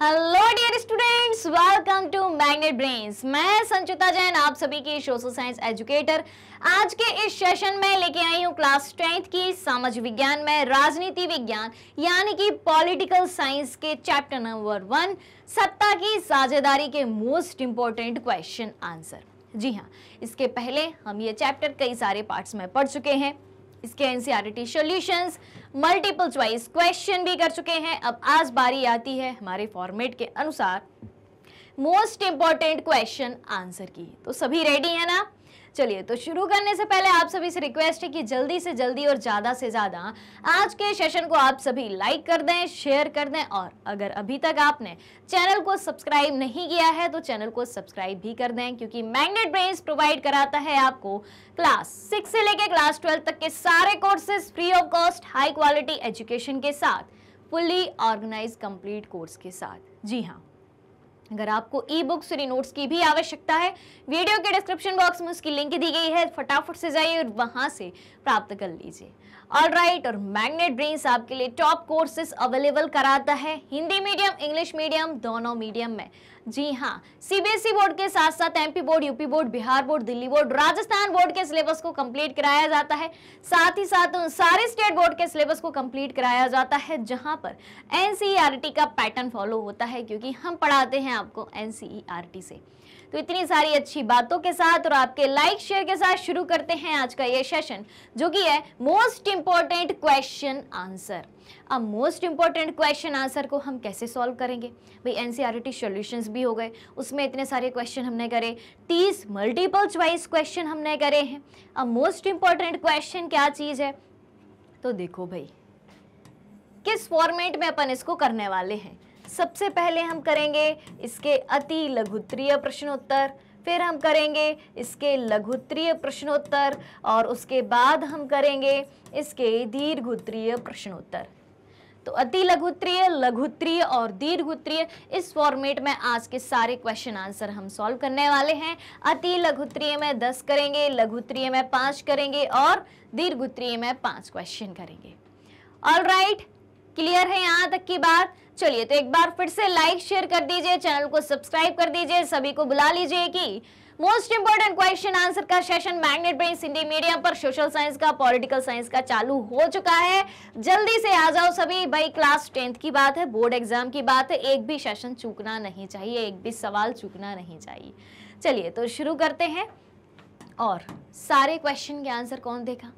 Hello dear students welcome to magnet brains मैं संचिता जैन आप सभी की सोशल साइंस एजुकेटर आज के इस सेशन में लेके आई हूँ क्लास टेंथ की समाज विज्ञान में राजनीति विज्ञान यानी कि पॉलिटिकल साइंस के चैप्टर नंबर वन सत्ता की साझेदारी के मोस्ट इंपॉर्टेंट क्वेश्चन आंसर जी हाँ इसके पहले हम ये चैप्टर कई सारे पार्ट्स में पढ़ चुके हैं इसके N C T multiple choice question भी कर चुके हैं अब आज बारी आती है हमारे फॉर्मेट के अनुसार मोस्ट इंपॉर्टेंट क्वेश्चन आंसर की तो सभी रेडी है ना चलिए तो शुरू करने से पहले आप सभी से रिक्वेस्ट है कि जल्दी से जल्दी और ज़्यादा से ज़्यादा आज के सेशन को आप सभी लाइक कर दें शेयर कर दें और अगर अभी तक आपने चैनल को सब्सक्राइब नहीं किया है तो चैनल को सब्सक्राइब भी कर दें क्योंकि मैग्नेट ब्रेन प्रोवाइड कराता है आपको क्लास सिक्स से लेकर क्लास ट्वेल्व तक के सारे courses free of cost high quality education के साथ फुल्ली ऑर्गेनाइज कंप्लीट कोर्स के साथ जी हाँ अगर आपको ई बुक्स और नोट्स की भी आवश्यकता है वीडियो के डिस्क्रिप्शन बॉक्स में उसकी लिंक दी गई है फटाफट से जाइए और वहां से प्राप्त कर लीजिए ऑल राइट और मैग्नेट ब्रेन्स आपके लिए टॉप कोर्सेस अवेलेबल कराता है हिंदी मीडियम इंग्लिश मीडियम दोनों मीडियम में जी हाँ सीबीएसई e बोर्ड के साथ साथ MP board UP board Bihar board Delhi board Rajasthan board के सिलेबस को कंप्लीट कराया जाता है साथ ही साथ उन सारे स्टेट बोर्ड के सिलेबस को कंप्लीट कराया जाता है जहां पर एनसीईआरटी e का पैटर्न फॉलो होता है क्योंकि हम पढ़ाते हैं आपको एनसीईआरटी e से तो इतनी सारी अच्छी बातों के साथ और आपके लाइक शेयर के साथ शुरू करते हैं आज का ये सेशन जो कि है मोस्ट इंपॉर्टेंट क्वेश्चन आंसर अब मोस्ट इंपॉर्टेंट क्वेश्चन आंसर को हम कैसे सॉल्व करेंगे भाई एन सॉल्यूशंस e भी हो गए उसमें इतने सारे क्वेश्चन हमने करे तीस मल्टीपल च्वाइस क्वेश्चन हमने करे हैं अब मोस्ट इंपॉर्टेंट क्वेश्चन क्या चीज़ है तो देखो भाई किस फॉर्मेट में अपन इसको करने वाले हैं सबसे पहले हम करेंगे इसके अति लघुत्रीय प्रश्नोत्तर फिर हम करेंगे इसके लघुत्रीय प्रश्नोत्तर और उसके बाद हम करेंगे इसके दीर्घोत्तरीय प्रश्नोत्तर तो अति लघुत्रीय लघुत्रीय और दीर्घोत्तरीय इस फॉर्मेट में आज के सारे क्वेश्चन आंसर हम सॉल्व करने वाले हैं अति लघुत्रीय में दस करेंगे लघुत्रीय में पाँच करेंगे और दीर्घोत्तरीय में पाँच क्वेश्चन करेंगे ऑल राइट क्लियर है यहाँ तक की बात चलिए तो एक बार फिर से लाइक शेयर कर दीजिए चैनल को सब्सक्राइब कर दीजिए सभी को बुला लीजिए कि मोस्ट इंपोर्टेंट क्वेश्चन आंसर का session Magnet Brain Hindi medium पर सोशल साइंस का पॉलिटिकल साइंस का चालू हो चुका है जल्दी से आ जाओ सभी भाई क्लास टेंथ की बात है बोर्ड एग्जाम की बात है एक भी सेशन चूकना नहीं चाहिए एक भी सवाल चूकना नहीं चाहिए चलिए तो शुरू करते हैं और सारे क्वेश्चन के आंसर कौन देगा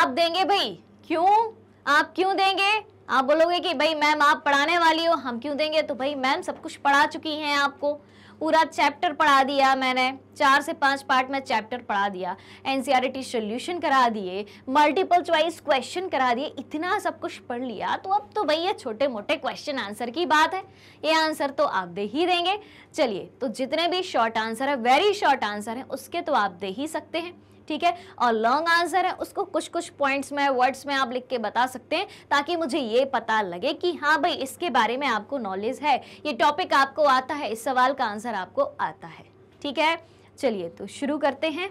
आप देंगे भाई क्यों आप क्यों देंगे आप बोलोगे कि भाई मैम आप पढ़ाने वाली हो हम क्यों देंगे तो भाई मैम सब कुछ पढ़ा चुकी हैं आपको पूरा चैप्टर पढ़ा दिया मैंने चार से पांच पार्ट में चैप्टर पढ़ा दिया एनसीईआरटी सोल्यूशन e करा दिए मल्टीपल चॉइस क्वेश्चन करा दिए इतना सब कुछ पढ़ लिया तो अब तो भाई ये छोटे मोटे क्वेश्चन आंसर की बात है ये आंसर तो आप दे ही देंगे चलिए तो जितने भी शॉर्ट आंसर है वेरी शॉर्ट आंसर है उसके तो आप दे ही सकते हैं ठीक है और लॉन्ग आंसर है उसको कुछ कुछ पॉइंट्स में वर्ड्स में आप लिख के बता सकते हैं ताकि मुझे ये पता लगे कि हाँ भाई इसके बारे में आपको नॉलेज है ये टॉपिक आपको आता है इस सवाल का आंसर आपको आता है ठीक है चलिए तो शुरू करते हैं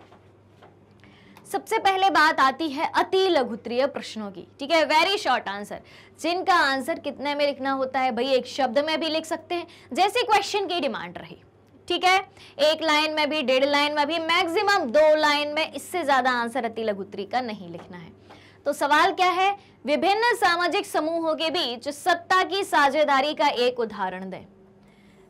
सबसे पहले बात आती है अति लघुत्रीय प्रश्नों की ठीक है वेरी शॉर्ट आंसर जिनका आंसर कितने में लिखना होता है भाई एक शब्द में भी लिख सकते हैं जैसे क्वेश्चन की डिमांड रही ठीक है एक लाइन में भी डेढ़ लाइन में भी मैक्सिमम दो लाइन में इससे ज़्यादा आंसर अति लघुत्री का नहीं लिखना है तो सवाल क्या है विभिन्न सामाजिक समूहों के बीच सत्ता की साझेदारी का एक उदाहरण दें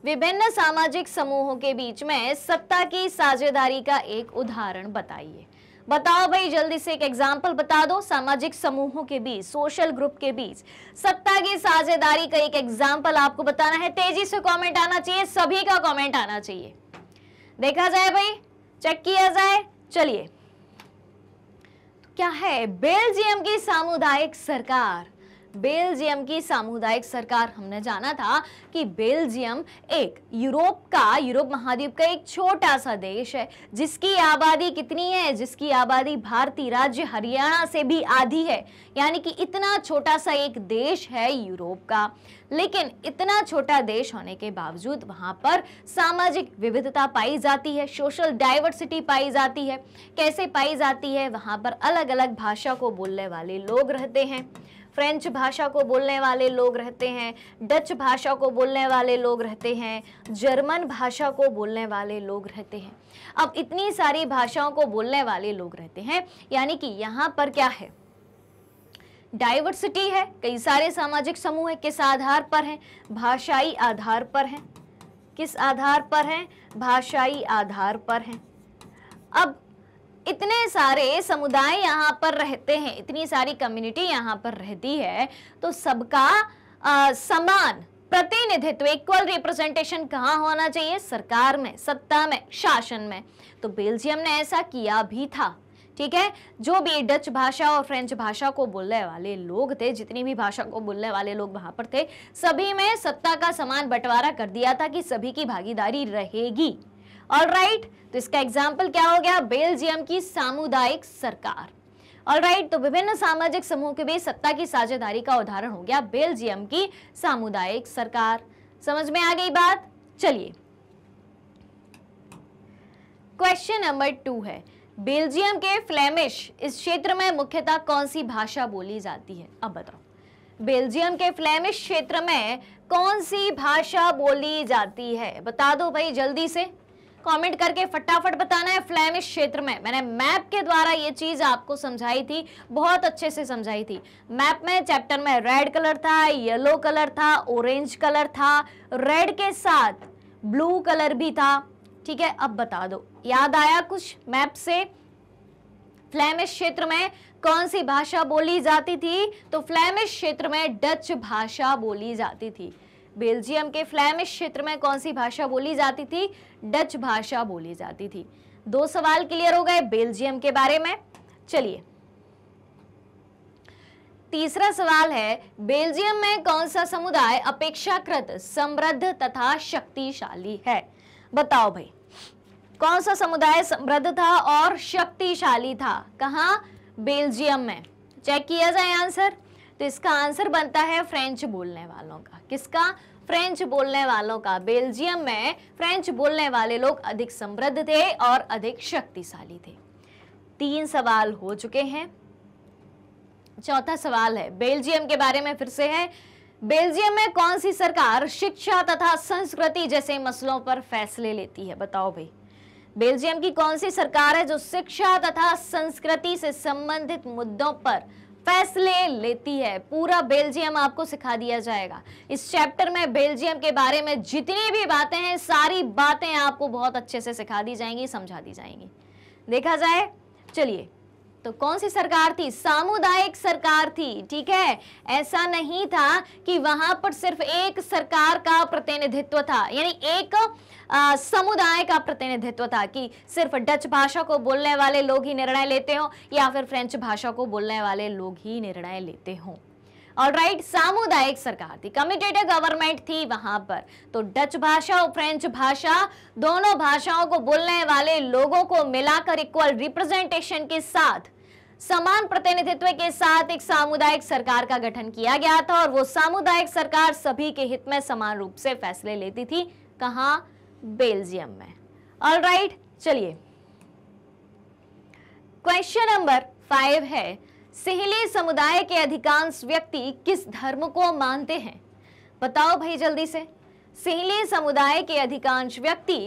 विभिन्न सामाजिक समूहों के बीच में सत्ता की साझेदारी का एक उदाहरण बताइए बताओ भाई जल्दी से एक एग्जाम्पल बता दो सामाजिक समूहों के बीच सोशल ग्रुप के बीच सत्ता की साझेदारी का एक एग्जाम्पल आपको बताना है तेजी से कमेंट आना चाहिए सभी का कमेंट आना चाहिए देखा जाए भाई चेक किया जाए चलिए तो क्या है बेल्जियम की सामुदायिक सरकार बेल्जियम की सामुदायिक सरकार हमने जाना था कि बेल्जियम एक यूरोप का यूरोप महाद्वीप का एक छोटा सा देश है जिसकी आबादी कितनी है जिसकी आबादी भारतीय राज्य हरियाणा से भी आधी है यानी कि इतना छोटा सा एक देश है यूरोप का लेकिन इतना छोटा देश होने के बावजूद वहाँ पर सामाजिक विविधता पाई जाती है सोशल डाइवर्सिटी पाई जाती है कैसे पाई जाती है वहाँ पर अलग अलग भाषा को बोलने वाले लोग रहते हैं फ्रेंच भाषा को बोलने वाले लोग रहते हैं डच भाषा को बोलने वाले लोग रहते हैं जर्मन भाषा को बोलने वाले लोग रहते हैं अब इतनी सारी भाषाओं को बोलने वाले लोग रहते हैं यानी कि यहाँ पर क्या है डाइवर्सिटी है कई सारे सामाजिक समूह है किस आधार पर हैं भाषाई आधार पर हैं किस आधार पर हैं भाषाई आधार पर हैं अब इतने सारे समुदाय यहाँ पर रहते हैं इतनी सारी कम्युनिटी यहाँ पर रहती है तो सबका समान प्रतिनिधित्व इक्वल रिप्रेजेंटेशन कहाँ होना चाहिए सरकार में सत्ता में शासन में तो बेल्जियम ने ऐसा किया भी था ठीक है जो भी डच भाषा और फ्रेंच भाषा को बोलने वाले लोग थे जितनी भी भाषा को बोलने वाले लोग वहां पर थे सभी में सत्ता का समान बंटवारा कर दिया था कि सभी की भागीदारी रहेगी ऑलराइट तो इसका एग्जाम्पल क्या हो गया बेल्जियम की सामुदायिक सरकार ऑलराइट right, तो विभिन्न सामाजिक समूह के बीच सत्ता की साझेदारी का उदाहरण हो गया बेल्जियम की सामुदायिक सरकार समझ में आ गई बात चलिए क्वेश्चन नंबर टू है बेल्जियम के फ्लेमिश इस क्षेत्र में मुख्यतः कौन सी भाषा बोली जाती है अब बताओ बेल्जियम के फ्लेमिश क्षेत्र में कौन सी भाषा बोली जाती है बता दो भाई जल्दी से कमेंट करके फटाफट बताना है फ्लैमिश क्षेत्र में मैंने मैप के द्वारा ये चीज़ आपको समझाई थी बहुत अच्छे से समझाई थी मैप में चैप्टर में रेड कलर था येलो कलर था ऑरेंज कलर था रेड के साथ ब्लू कलर भी था ठीक है अब बता दो याद आया कुछ मैप से फ्लैमिश क्षेत्र में कौन सी भाषा बोली जाती थी तो फ्लैमिश क्षेत्र में डच भाषा बोली जाती थी बेल्जियम के फ्लैमिश क्षेत्र में कौन सी भाषा बोली जाती थी डच भाषा बोली जाती थी दो सवाल क्लियर हो गए बेल्जियम के बारे में चलिए तीसरा सवाल है बेल्जियम में कौन सा समुदाय अपेक्षाकृत समृद्ध तथा शक्तिशाली है बताओ भाई कौन सा समुदाय समृद्ध था और शक्तिशाली था कहा बेल्जियम में चेक किया जाए आंसर तो इसका आंसर बनता है फ्रेंच बोलने वालों का किसका फ्रेंच बोलने वालों का बेल्जियम में फ्रेंच बोलने वाले लोग अधिक समृद्ध थे और अधिक शक्तिशाली थे तीन सवाल हो चुके हैं चौथा सवाल है बेल्जियम के बारे में फिर से है बेल्जियम में कौन सी सरकार शिक्षा तथा संस्कृति जैसे मसलों पर फैसले लेती है बताओ भाई बेल्जियम की कौन सी सरकार है जो शिक्षा तथा संस्कृति से संबंधित मुद्दों पर फैसले लेती है पूरा बेल्जियम आपको सिखा दिया जाएगा इस चैप्टर में बेल्जियम के बारे में जितनी भी बातें हैं सारी बातें आपको बहुत अच्छे से सिखा दी जाएंगी समझा दी जाएंगी देखा जाए चलिए तो कौन सी सरकार थी सामुदायिक सरकार थी ठीक है ऐसा नहीं था कि वहां पर सिर्फ एक सरकार का प्रतिनिधित्व था यानी एक समुदाय का प्रतिनिधित्व था कि सिर्फ डच भाषा को बोलने वाले लोग ही निर्णय लेते हो या फिर फ्रेंच भाषा को बोलने वाले लोग ही निर्णय लेते हों ऑलराइट राइट सामुदायिक सरकार थी कमिटेड गवर्नमेंट थी वहां पर तो डच भाषा और फ्रेंच भाषा दोनों भाषाओं को बोलने वाले लोगों को मिलाकर इक्वल रिप्रेजेंटेशन के साथ समान प्रतिनिधित्व के साथ एक सामुदायिक सरकार का गठन किया गया था और वो सामुदायिक सरकार सभी के हित में समान रूप से फैसले लेती थी कहा बेल्जियम में ऑल राइट चलिए क्वेश्चन नंबर फाइव है सिहली समुदाय के अधिकांश व्यक्ति किस धर्म को मानते हैं बताओ भाई जल्दी से सिहली समुदाय के अधिकांश व्यक्ति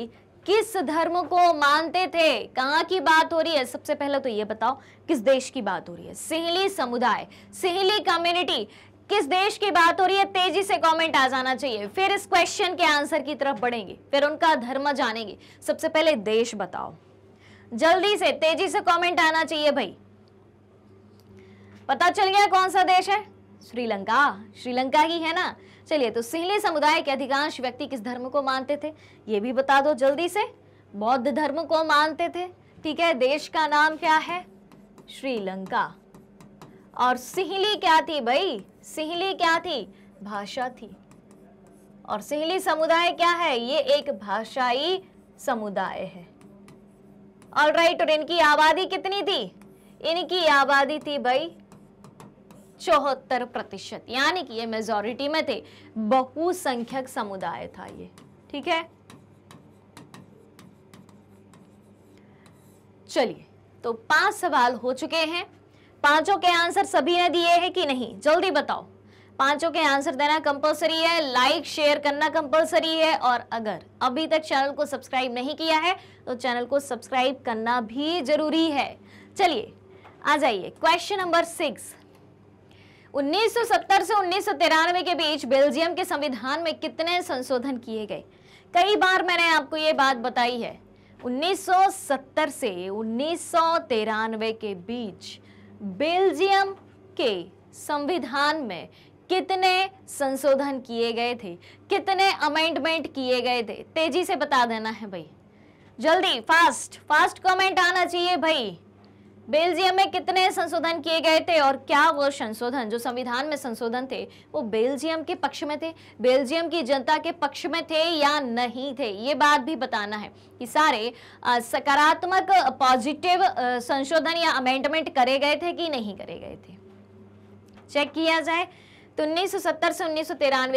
किस धर्म को मानते थे कहाँ की बात हो रही है सबसे पहले तो ये बताओ किस देश की बात हो रही है सिहली समुदाय सिहली कम्युनिटी किस देश की बात हो रही है तेजी से कमेंट आ जाना चाहिए फिर इस क्वेश्चन के आंसर की तरफ बढ़ेंगे फिर उनका धर्म जानेंगे सबसे पहले देश बताओ जल्दी से तेजी से कमेंट आना चाहिए भाई पता चल गया कौन सा देश है श्रीलंका श्रीलंका ही है ना चलिए तो सिंहली समुदाय के अधिकांश व्यक्ति किस धर्म को मानते थे ये भी बता दो जल्दी से बौद्ध धर्म को मानते थे ठीक है देश का नाम क्या है श्रीलंका और सिहली क्या थी भाई सिहली क्या थी भाषा थी और सिहली समुदाय क्या है ये एक भाषाई समुदाय है ऑल राइट और इनकी आबादी कितनी थी इनकी आबादी थी भाई चौहत्तर प्रतिशत यानी कि ये मेजोरिटी में थे बहुसंख्यक समुदाय था ये ठीक है चलिए तो पांच सवाल हो चुके हैं पांचों के आंसर सभी ने दिए हैं कि नहीं जल्दी बताओ पांचों के आंसर देना कंपलसरी है लाइक शेयर करना कंपलसरी है और अगर अभी तक चैनल को सब्सक्राइब नहीं किया है तो चैनल को सब्सक्राइब करना भी जरूरी है चलिए आ जाइए क्वेश्चन नंबर सिक्स 1970 से उन्नीस के बीच बेल्जियम के संविधान में कितने संशोधन किए गए कई बार मैंने आपको ये बात बताई है 1970 से उन्नीस के बीच बेल्जियम के संविधान में कितने संशोधन किए गए थे कितने अमेंडमेंट किए गए थे तेजी से बता देना है भाई जल्दी फास्ट फास्ट कमेंट आना चाहिए भाई बेल्जियम में कितने संशोधन किए गए थे और क्या वो संशोधन जो संविधान में संशोधन थे वो बेल्जियम के पक्ष में थे बेल्जियम की जनता के पक्ष में थे या नहीं थे ये बात भी बताना है कि सारे सकारात्मक पॉजिटिव संशोधन या अमेंडमेंट करे गए थे कि नहीं करे गए थे चेक किया जाए तो 1970 से उन्नीस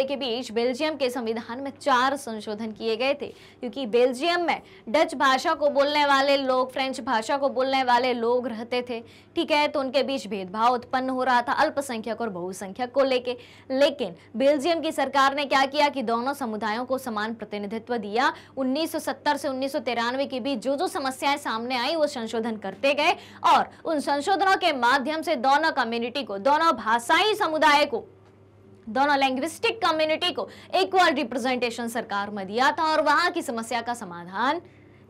के बीच बेल्जियम के संविधान में चार संशोधन किए गए थे क्योंकि बेल्जियम में डच भाषा को बोलने वाले लोग फ्रेंच भाषा को बोलने वाले लोग रहते थे ठीक है तो उनके बीच भेदभाव उत्पन्न हो रहा था अल्पसंख्यक और बहुसंख्यक को लेके लेकिन बेल्जियम की सरकार ने क्या किया कि दोनों समुदायों को समान प्रतिनिधित्व दिया उन्नीस से उन्नीस के बीच जो जो समस्याएं सामने आई वो संशोधन करते गए और उन संशोधनों के माध्यम से दोनों कम्युनिटी को दोनों भाषाई समुदाय को दोनों लैंग्विस्टिक कम्युनिटी को इक्वल रिप्रेजेंटेशन सरकार में दिया था और वहां की समस्या का समाधान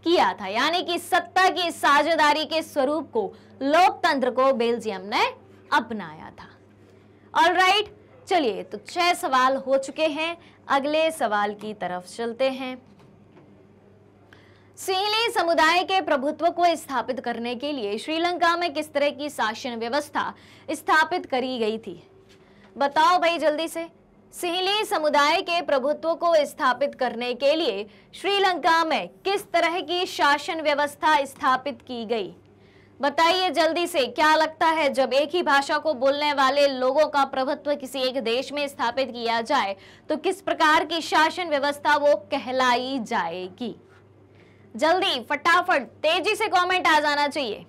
किया था यानी कि सत्ता की साझेदारी के स्वरूप को लोकतंत्र को बेल्जियम ने अपनाया था ऑल राइट right, चलिए तो छह सवाल हो चुके हैं अगले सवाल की तरफ चलते हैं सिंहली समुदाय के प्रभुत्व को स्थापित करने के लिए श्रीलंका में किस तरह की शासन व्यवस्था स्थापित करी गई थी बताओ भाई जल्दी से सिहली समुदाय के प्रभुत्व को स्थापित करने के लिए श्रीलंका में किस तरह की शासन व्यवस्था स्थापित की गई बताइए जल्दी से क्या लगता है जब एक ही भाषा को बोलने वाले लोगों का प्रभुत्व किसी एक देश में स्थापित किया जाए तो किस प्रकार की शासन व्यवस्था वो कहलाई जाएगी जल्दी फटाफट तेजी से कमेंट आ जाना चाहिए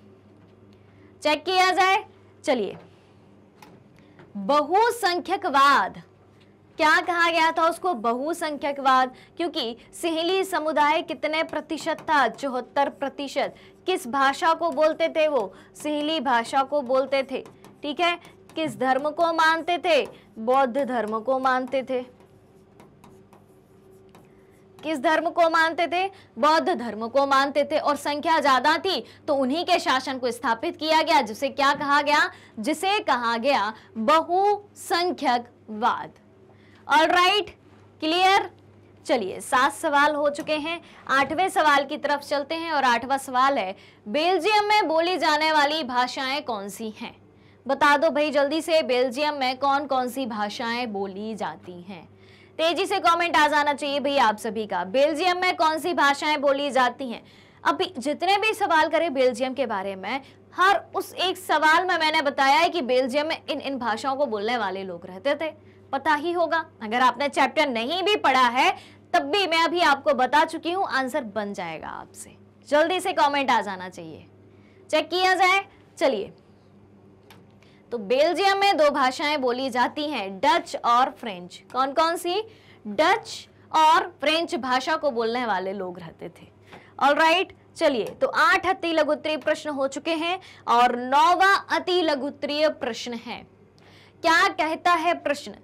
चेक किया जाए चलिए बहुसंख्यकवाद क्या कहा गया था उसको बहुसंख्यकवाद क्योंकि सिहली समुदाय कितने प्रतिशत था चौहत्तर प्रतिशत किस भाषा को बोलते थे वो सिहली भाषा को बोलते थे ठीक है किस धर्म को मानते थे बौद्ध धर्म को मानते थे किस धर्म को मानते थे बौद्ध धर्म को मानते थे और संख्या ज्यादा थी तो उन्हीं के शासन को स्थापित किया गया जिसे क्या कहा गया जिसे कहा गया बहुसंख्यक वाद ऑलराइट क्लियर चलिए सात सवाल हो चुके हैं आठवें सवाल की तरफ चलते हैं और आठवां सवाल है बेल्जियम में बोली जाने वाली भाषाएं कौन सी हैं बता दो भाई जल्दी से बेल्जियम में कौन कौन सी भाषाएं बोली जाती हैं तेजी से कमेंट आ जाना चाहिए भैया आप सभी का बेल्जियम में कौन सी भाषाएं बोली जाती हैं अभी जितने भी सवाल करें बेल्जियम के बारे में हर उस एक सवाल में मैंने बताया है कि बेल्जियम में इन इन भाषाओं को बोलने वाले लोग रहते थे पता ही होगा अगर आपने चैप्टर नहीं भी पढ़ा है तब भी मैं अभी आपको बता चुकी हूँ आंसर बन जाएगा आपसे जल्दी से कमेंट आ जाना चाहिए चेक किया जाए चलिए तो बेल्जियम में दो भाषाएं बोली जाती हैं डच और फ्रेंच कौन कौन सी डच और फ्रेंच भाषा को बोलने वाले लोग रहते थे ऑल राइट चलिए तो आठ अति लघुत्रीय प्रश्न हो चुके हैं और नौवा अति लघु प्रश्न है क्या कहता है प्रश्न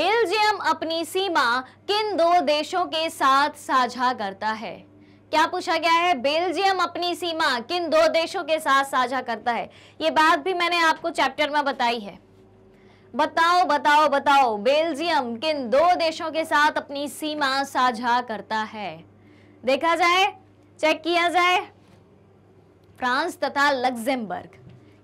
बेल्जियम अपनी सीमा किन दो देशों के साथ साझा करता है क्या पूछा गया है बेल्जियम अपनी सीमा किन दो देशों के साथ साझा करता है ये बात भी मैंने आपको चैप्टर में बताई है बताओ बताओ बताओ बेल्जियम किन दो देशों के साथ अपनी सीमा साझा करता है देखा जाए चेक किया जाए फ्रांस तथा लग्जमबर्ग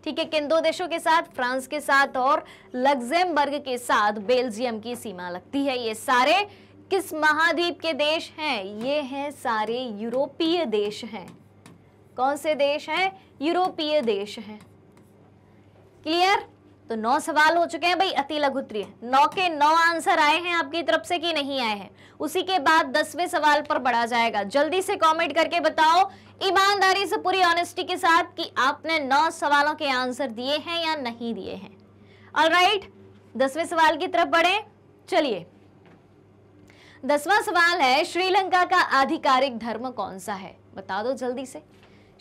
ठीक है किन दो देशों के साथ फ्रांस के साथ और लग्जमबर्ग के साथ बेल्जियम की सीमा लगती है ये सारे किस महाद्वीप के देश हैं ये हैं सारे यूरोपीय देश हैं कौन से देश हैं यूरोपीय देश हैं क्लियर तो नौ सवाल हो चुके हैं भाई अति लघु नौ के नौ आंसर आए हैं आपकी तरफ से कि नहीं आए हैं उसी के बाद दसवें सवाल पर बढ़ा जाएगा जल्दी से कमेंट करके बताओ ईमानदारी से पूरी ऑनेस्टी के साथ कि आपने नौ सवालों के आंसर दिए हैं या नहीं दिए हैं ऑलराइट राइट दसवें सवाल की तरफ बढ़े चलिए दसवां सवाल है श्रीलंका का आधिकारिक धर्म कौन सा है बता दो जल्दी से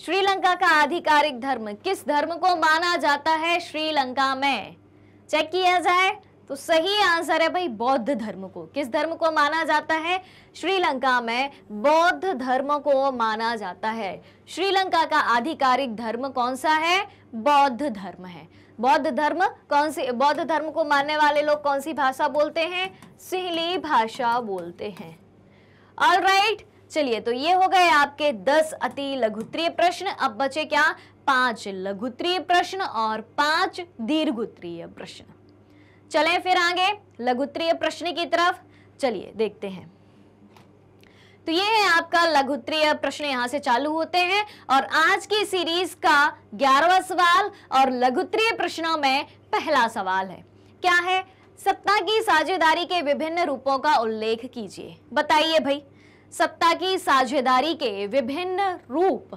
श्रीलंका का आधिकारिक धर्म किस धर्म को माना जाता है श्रीलंका में चेक किया जाए तो सही आंसर है भाई बौद्ध धर्म को किस धर्म को माना जाता है श्रीलंका में बौद्ध धर्म को माना जाता है श्रीलंका का आधिकारिक धर्म कौन सा है बौद्ध धर्म है बौद्ध धर्म कौन सी बौद्ध धर्म को मानने वाले लोग कौन सी भाषा बोलते हैं सिहली भाषा बोलते हैं ऑल राइट चलिए तो ये हो गए आपके दस अति लघुत्रीय प्रश्न अब बचे क्या पांच लघुत्रीय प्रश्न और पांच दीर्घुत्रीय प्रश्न चलें फिर आगे लघुत्रीय प्रश्न की तरफ चलिए देखते हैं तो ये है आपका लघुत्तरीय प्रश्न यहाँ से चालू होते हैं और आज की सीरीज का ग्यारहवा सवाल और लघुत्तरीय प्रश्नों में पहला सवाल है क्या है सत्ता की साझेदारी के विभिन्न रूपों का उल्लेख कीजिए बताइए भाई सत्ता की साझेदारी के विभिन्न रूप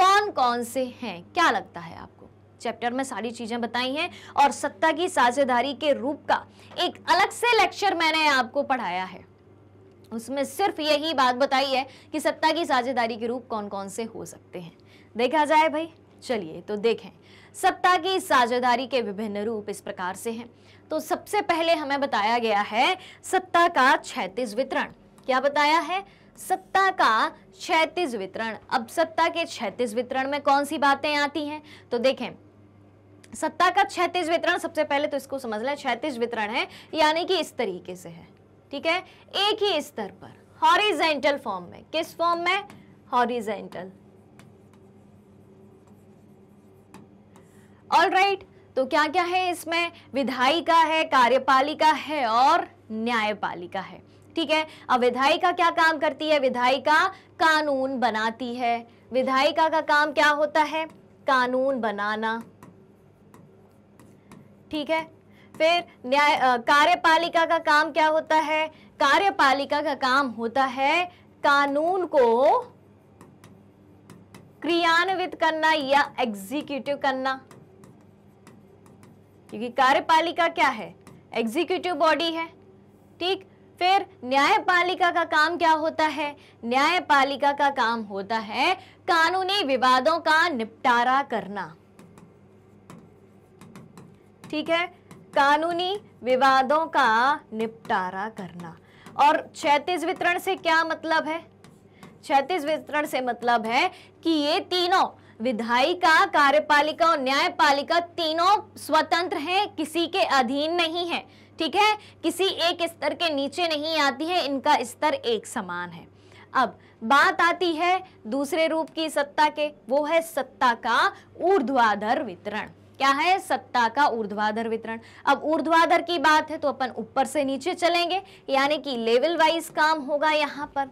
कौन कौन से हैं क्या लगता है आपको चैप्टर में सारी चीज़ें बताई हैं और सत्ता की साझेदारी के रूप का एक अलग से लेक्चर मैंने आपको पढ़ाया है उसमें सिर्फ यही बात बताई है कि सत्ता की साझेदारी के रूप कौन कौन से हो सकते हैं देखा जाए भाई चलिए तो देखें सत्ता की साझेदारी के विभिन्न रूप इस प्रकार से हैं तो सबसे पहले हमें बताया गया है सत्ता का छैतीस वितरण क्या बताया है सत्ता का छैतीस वितरण अब सत्ता के छैतीस वितरण में कौन सी बातें आती हैं तो देखें सत्ता का छैतीस वितरण सबसे पहले तो इसको समझ लें छैतीस वितरण है यानी कि इस तरीके से है ठीक है एक ही स्तर पर हॉरिजेंटल फॉर्म में किस फॉर्म में हॉरिजेंटल ऑल राइट तो क्या क्या है इसमें विधायिका है कार्यपालिका है और न्यायपालिका है ठीक है अब विधायिका क्या काम करती है विधायिका कानून बनाती है विधायिका का काम क्या होता है कानून बनाना ठीक है फिर न्याय कार्यपालिका का काम क्या होता है कार्यपालिका का काम होता है कानून को क्रियान्वित करना या एग्जीक्यूटिव करना क्योंकि कार्यपालिका क्या है एग्जीक्यूटिव बॉडी है ठीक फिर न्यायपालिका का काम क्या होता है न्यायपालिका का काम होता है कानूनी विवादों का निपटारा करना ठीक है कानूनी विवादों का निपटारा करना और क्षेत्र वितरण से क्या मतलब है क्षेत्र वितरण से मतलब है कि ये तीनों विधायिका कार्यपालिका और न्यायपालिका तीनों स्वतंत्र हैं किसी के अधीन नहीं है ठीक है किसी एक स्तर के नीचे नहीं आती है इनका स्तर एक समान है अब बात आती है दूसरे रूप की सत्ता के वो है सत्ता का ऊर्ध्वाधर वितरण क्या है सत्ता का ऊर्ध्वाधर वितरण अब ऊर्ध्वाधर की बात है तो अपन ऊपर से नीचे चलेंगे यानी कि लेवल वाइज काम होगा यहाँ पर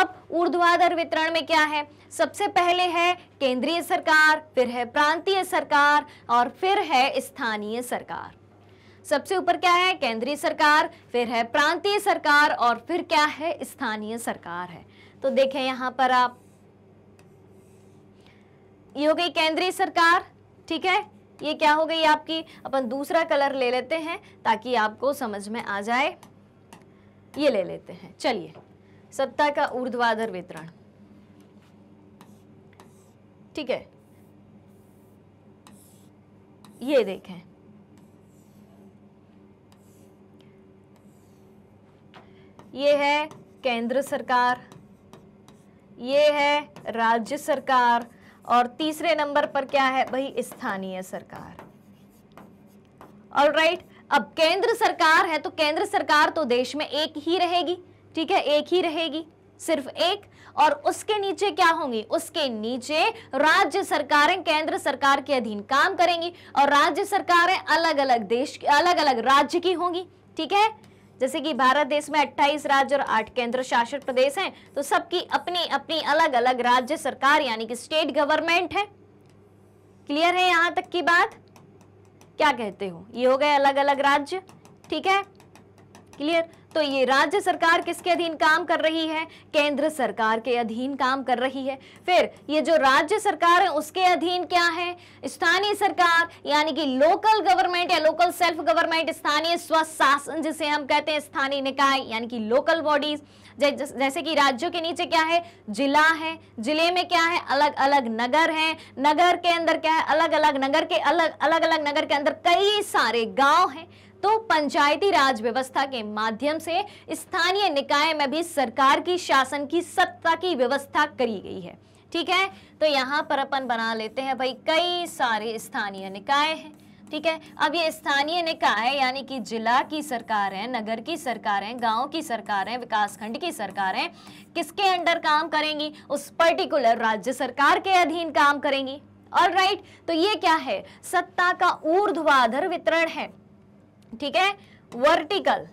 अब ऊर्ध्वाधर वितरण में क्या है सबसे पहले है केंद्रीय सरकार फिर है प्रांतीय सरकार और फिर है स्थानीय सरकार सबसे ऊपर क्या है केंद्रीय सरकार फिर है प्रांतीय सरकार और फिर क्या है स्थानीय सरकार है तो देखें यहां पर आप ये हो गई केंद्रीय सरकार ठीक है ये क्या हो गई आपकी अपन दूसरा कलर ले लेते हैं ताकि आपको समझ में आ जाए ये ले लेते हैं चलिए सत्ता का ऊर्ध्वाधर वितरण ठीक है ये देखें ये है केंद्र सरकार ये है राज्य सरकार और तीसरे नंबर पर क्या है भाई स्थानीय सरकार और राइट right, अब केंद्र सरकार है तो केंद्र सरकार तो देश में एक ही रहेगी ठीक है एक ही रहेगी सिर्फ एक और उसके नीचे क्या होंगी उसके नीचे राज्य सरकारें केंद्र सरकार के अधीन काम करेंगी और राज्य सरकारें अलग अलग देश अलग अलग राज्य की होंगी ठीक है जैसे कि भारत देश में 28 राज्य और 8 केंद्र शासित प्रदेश हैं तो सबकी अपनी अपनी अलग अलग राज्य सरकार यानी कि स्टेट गवर्नमेंट है क्लियर है यहां तक की बात क्या कहते हो ये हो गए अलग अलग राज्य ठीक है क्लियर तो ये राज्य सरकार किसके अधीन काम कर रही है केंद्र सरकार के अधीन काम कर रही है फिर ये जो राज्य सरकार है उसके अधीन क्या है स्थानीय सरकार यानी कि लोकल गवर्नमेंट या लोकल सेल्फ गवर्नमेंट स्थानीय स्वशासन जिसे हम कहते हैं स्थानीय निकाय यानी कि लोकल बॉडीज जैसे कि राज्यों के नीचे क्या है जिला है जिले में क्या है अलग अलग नगर हैं, नगर के अंदर क्या है अलग अलग नगर के अलग अलग अलग नगर के अंदर कई सारे गांव हैं तो पंचायती राज व्यवस्था के माध्यम से स्थानीय निकाय में भी सरकार की शासन की सत्ता की व्यवस्था करी गई है ठीक है तो यहाँ पर अपन बना लेते हैं भाई कई सारे स्थानीय निकाय हैं ठीक है अब ये स्थानीय निकाय यानी कि जिला की सरकार है नगर की सरकार है गांव की सरकार है विकासखंड की सरकार है किसके अंडर काम करेंगी उस पर्टिकुलर राज्य सरकार के अधीन काम करेंगी ऑलराइट राइट right, तो ये क्या है सत्ता का ऊर्ध्वाधर वितरण है ठीक है वर्टिकल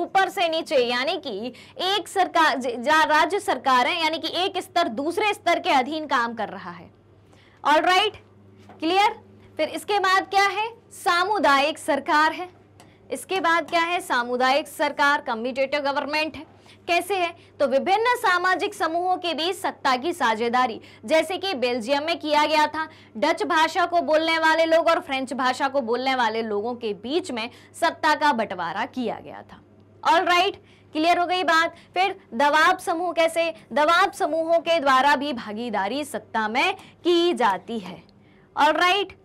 ऊपर से नीचे यानी कि एक सरकार राज्य सरकार है यानी कि एक स्तर दूसरे स्तर के अधीन काम कर रहा है ऑल राइट क्लियर फिर इसके बाद क्या है सामुदायिक सरकार है इसके बाद क्या है सामुदायिक सरकार कम्युनिटेटिव गवर्नमेंट है कैसे है तो विभिन्न सामाजिक समूहों के बीच सत्ता की साझेदारी जैसे कि बेल्जियम में किया गया था डच भाषा को बोलने वाले लोग और फ्रेंच भाषा को बोलने वाले लोगों के बीच में सत्ता का बंटवारा किया गया था ऑल राइट क्लियर हो गई बात फिर दबाव समूह कैसे दबाव समूहों के द्वारा भी भागीदारी सत्ता में की जाती है ऑल राइट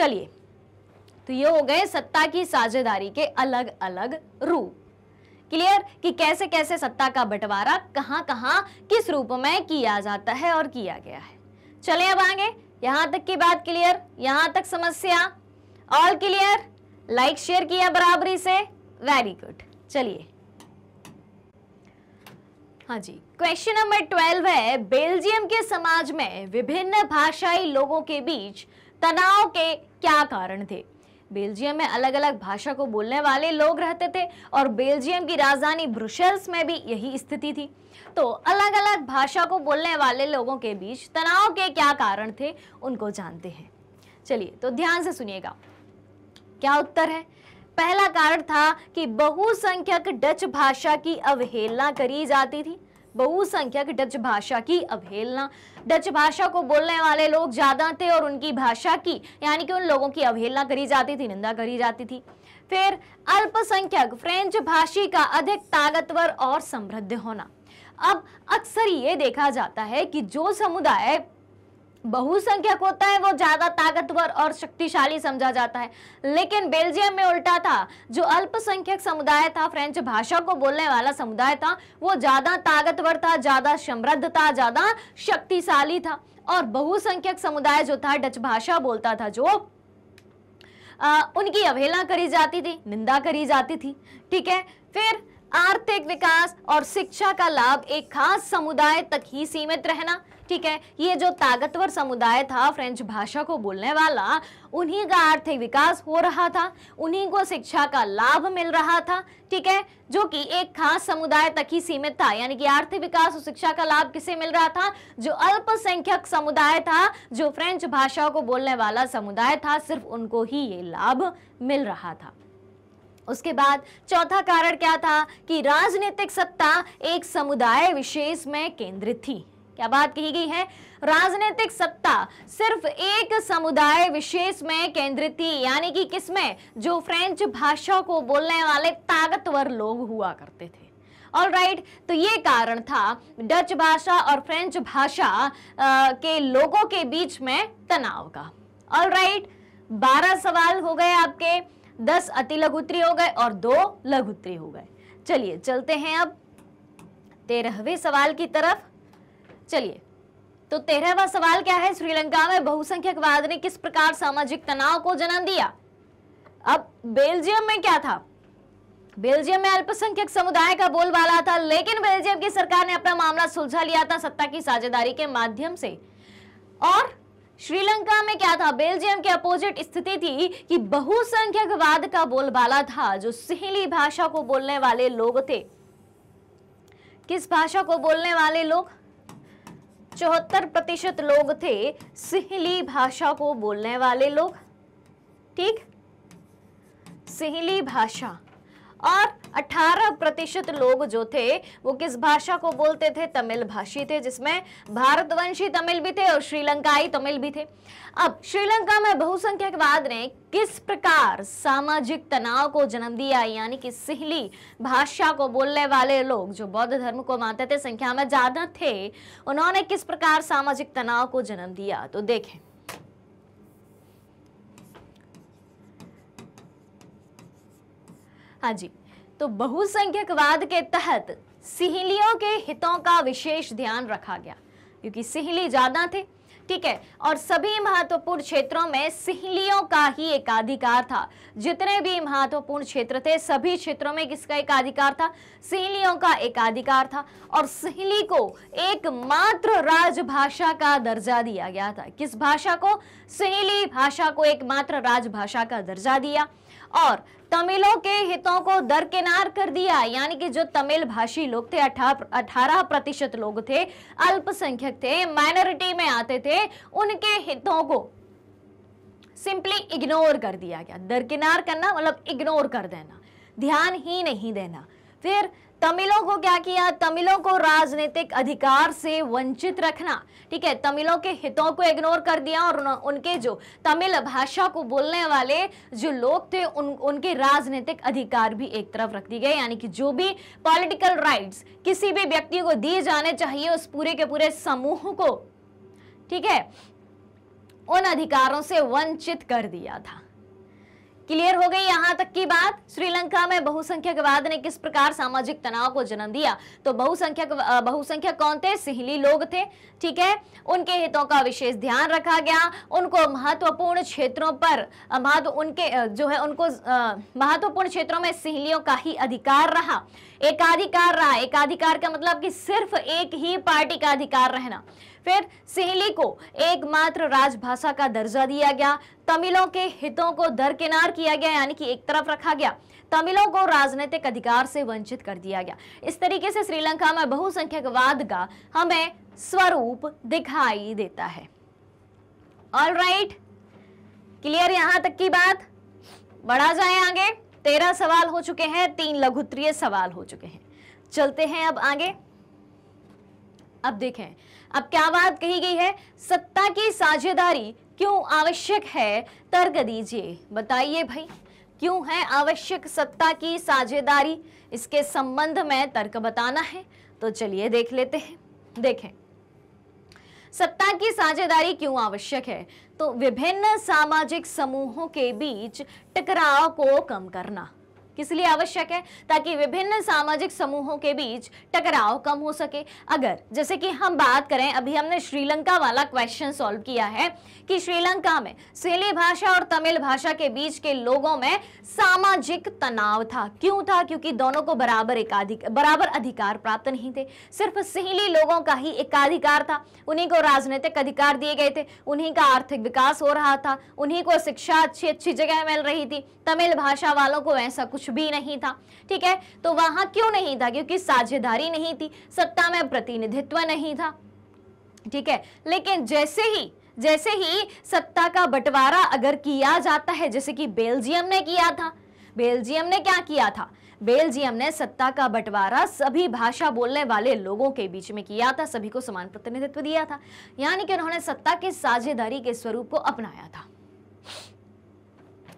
चलिए तो ये हो गए सत्ता की साझेदारी के अलग अलग रूप क्लियर कि कैसे कैसे सत्ता का बंटवारा कहां कहां किस रूप में किया जाता है और किया गया है चले अब आगे यहां तक की बात क्लियर यहां तक समस्या ऑल क्लियर लाइक शेयर किया बराबरी से वेरी गुड चलिए हाँ जी क्वेश्चन नंबर ट्वेल्व है बेल्जियम के समाज में विभिन्न भाषाई लोगों के बीच तनाव के क्या कारण थे बेल्जियम में अलग अलग भाषा को बोलने वाले लोग रहते थे और बेल्जियम की राजधानी ब्रुसेल्स में भी यही स्थिति थी तो अलग अलग भाषा को बोलने वाले लोगों के बीच तनाव के क्या कारण थे उनको जानते हैं चलिए तो ध्यान से सुनिएगा क्या उत्तर है पहला कारण था कि बहुसंख्यक डच भाषा की अवहेलना करी जाती थी बहुसंख्यक डच भाषा की अवहेलना डच भाषा को बोलने वाले लोग ज़्यादा थे और उनकी भाषा की यानी कि उन लोगों की अवहेलना करी जाती थी निंदा करी जाती थी फिर अल्पसंख्यक फ्रेंच भाषी का अधिक ताकतवर और समृद्ध होना अब अक्सर ये देखा जाता है कि जो समुदाय बहुसंख्यक होता है वो ज्यादा ताकतवर और शक्तिशाली समझा जाता है लेकिन बेल्जियम में उल्टा था जो अल्पसंख्यक समुदाय था फ्रेंच भाषा को बोलने वाला समुदाय था वो ज्यादा ताकतवर था ज्यादा समृद्ध था ज्यादा शक्तिशाली था और बहुसंख्यक समुदाय जो था डच भाषा बोलता था जो आ, उनकी अवहेलना करी जाती थी निंदा करी जाती थी ठीक है फिर आर्थिक विकास और शिक्षा का लाभ एक खास समुदाय तक ही सीमित रहना ठीक है ये जो ताकतवर समुदाय था फ्रेंच भाषा को बोलने वाला उन्हीं का आर्थिक विकास हो रहा था उन्हीं को शिक्षा का लाभ मिल रहा था ठीक है जो कि एक खास समुदाय तक ही सीमित था यानी कि आर्थिक विकास और शिक्षा का लाभ किसे मिल रहा था जो अल्पसंख्यक समुदाय था जो फ्रेंच भाषा को बोलने वाला समुदाय था सिर्फ उनको ही ये लाभ मिल रहा था उसके बाद चौथा कारण क्या था कि राजनीतिक सत्ता एक समुदाय विशेष में केंद्रित थी क्या बात कही गई है राजनीतिक सत्ता सिर्फ एक समुदाय विशेष में केंद्रित थी यानी कि किसमें जो फ्रेंच भाषा को बोलने वाले ताकतवर लोग हुआ करते थे ऑल राइट right, तो ये कारण था डच भाषा और फ्रेंच भाषा के लोगों के बीच में तनाव का ऑल राइट बारह सवाल हो गए आपके दस अति लघुत्री हो गए और दो लघुत्री हो गए चलिए चलते हैं अब तेरहवें सवाल की तरफ चलिए तो तेरहवा सवाल क्या है श्रीलंका में बहुसंख्यकवाद ने किस प्रकार सामाजिक तनाव को जन्म दिया अब बेल्जियम में क्या था बेल्जियम में अल्पसंख्यक समुदाय का बोलबाला था लेकिन बेल्जियम की सरकार ने अपना मामला सुलझा लिया था सत्ता की साझेदारी के माध्यम से और श्रीलंका में क्या था बेल्जियम के अपोजिट स्थिति थी कि बहुसंख्यकवाद का बोलबाला था जो सिहली भाषा को बोलने वाले लोग थे किस भाषा को बोलने वाले लोग चौहत्तर प्रतिशत लोग थे सिहली भाषा को बोलने वाले लोग ठीक सिहली भाषा और 18 प्रतिशत लोग जो थे वो किस भाषा को बोलते थे तमिल भाषी थे जिसमें भारतवंशी तमिल भी थे और श्रीलंकाई तमिल भी थे अब श्रीलंका में बहुसंख्यकवाद ने किस प्रकार सामाजिक तनाव को जन्म दिया यानी कि सिहली भाषा को बोलने वाले लोग जो बौद्ध धर्म को मानते थे संख्या में ज्यादा थे उन्होंने किस प्रकार सामाजिक तनाव को जन्म दिया तो देखें हाँ जी तो बहुसंख्यकवाद के तहत सिहलियों के हितों का विशेष ध्यान रखा गया क्योंकि सिहली ज़्यादा थे ठीक है और सभी महत्वपूर्ण क्षेत्रों में सिहलियों का ही एकाधिकार था जितने भी महत्वपूर्ण क्षेत्र थे सभी क्षेत्रों में किसका एकाधिकार था सिहलियों का एकाधिकार था और सिहली को एकमात्र राजभाषा का दर्जा दिया गया था किस भाषा को सिहली भाषा को एकमात्र राजभाषा का दर्जा दिया और तमिलों के हितों को दरकिनार कर दिया यानी कि जो तमिल भाषी लोग थे अठारह प्रतिशत लोग थे अल्पसंख्यक थे माइनॉरिटी में आते थे उनके हितों को सिंपली इग्नोर कर दिया गया दरकिनार करना मतलब इग्नोर कर देना ध्यान ही नहीं देना फिर तमिलों को क्या किया तमिलों को राजनीतिक अधिकार से वंचित रखना ठीक है तमिलों के हितों को इग्नोर कर दिया और उनके जो तमिल भाषा को बोलने वाले जो लोग थे उन उनके राजनीतिक अधिकार भी एक तरफ रख दिए गए यानी कि जो भी पॉलिटिकल राइट्स किसी भी व्यक्ति को दिए जाने चाहिए उस पूरे के पूरे समूह को ठीक है उन अधिकारों से वंचित कर दिया था क्लियर हो गई यहाँ तक की बात श्रीलंका में बहुसंख्यकवाद ने किस प्रकार सामाजिक तनाव को जन्म दिया तो बहुसंख्यक बहुसंख्यक कौन थे सिहली लोग थे ठीक है उनके हितों का विशेष ध्यान रखा गया उनको महत्वपूर्ण क्षेत्रों पर महत्व उनके जो है उनको महत्वपूर्ण क्षेत्रों में सिहलियों का ही अधिकार रहा एकाधिकार रहा एकाधिकार का मतलब कि सिर्फ एक ही पार्टी का अधिकार रहना फिर सिहली को एकमात्र राजभाषा का दर्जा दिया गया तमिलों के हितों को दरकिनार किया गया यानी कि एक तरफ रखा गया तमिलों को राजनीतिक अधिकार से वंचित कर दिया गया इस तरीके से श्रीलंका में बहुसंख्यकवाद का हमें स्वरूप दिखाई देता है ऑल राइट क्लियर यहां तक की बात बढ़ा जाए आगे तेरह सवाल हो चुके हैं तीन लघुत्रीय सवाल हो चुके हैं चलते हैं अब आगे अब देखें अब क्या बात कही गई है सत्ता की साझेदारी क्यों आवश्यक है तर्क दीजिए बताइए भाई क्यों है आवश्यक सत्ता की साझेदारी इसके संबंध में तर्क बताना है तो चलिए देख लेते हैं देखें सत्ता की साझेदारी क्यों आवश्यक है तो विभिन्न सामाजिक समूहों के बीच टकराव को कम करना किस लिए आवश्यक है ताकि विभिन्न सामाजिक समूहों के बीच टकराव कम हो सके अगर जैसे कि हम बात करें अभी हमने श्रीलंका वाला क्वेश्चन सॉल्व किया है कि श्रीलंका में सेली भाषा और तमिल भाषा के बीच के लोगों में सामाजिक तनाव था क्यों था क्योंकि दोनों को बराबर एकाधिक बराबर अधिकार प्राप्त नहीं थे सिर्फ सेली लोगों का ही एकाधिकार था उन्हीं को राजनीतिक अधिकार दिए गए थे उन्हीं का आर्थिक विकास हो रहा था उन्हीं को शिक्षा अच्छी अच्छी जगह मिल रही थी तमिल भाषा वालों को ऐसा कुछ कुछ भी नहीं था ठीक है तो वहां क्यों नहीं था क्योंकि साझेदारी नहीं थी सत्ता में प्रतिनिधित्व नहीं था ठीक है लेकिन जैसे ही जैसे ही सत्ता का बंटवारा अगर किया जाता है जैसे कि बेल्जियम ने किया था बेल्जियम ने क्या किया था बेल्जियम ने सत्ता का बंटवारा सभी भाषा बोलने वाले लोगों के बीच में किया था सभी को समान प्रतिनिधित्व दिया था यानी कि उन्होंने सत्ता के साझेदारी के स्वरूप को अपनाया था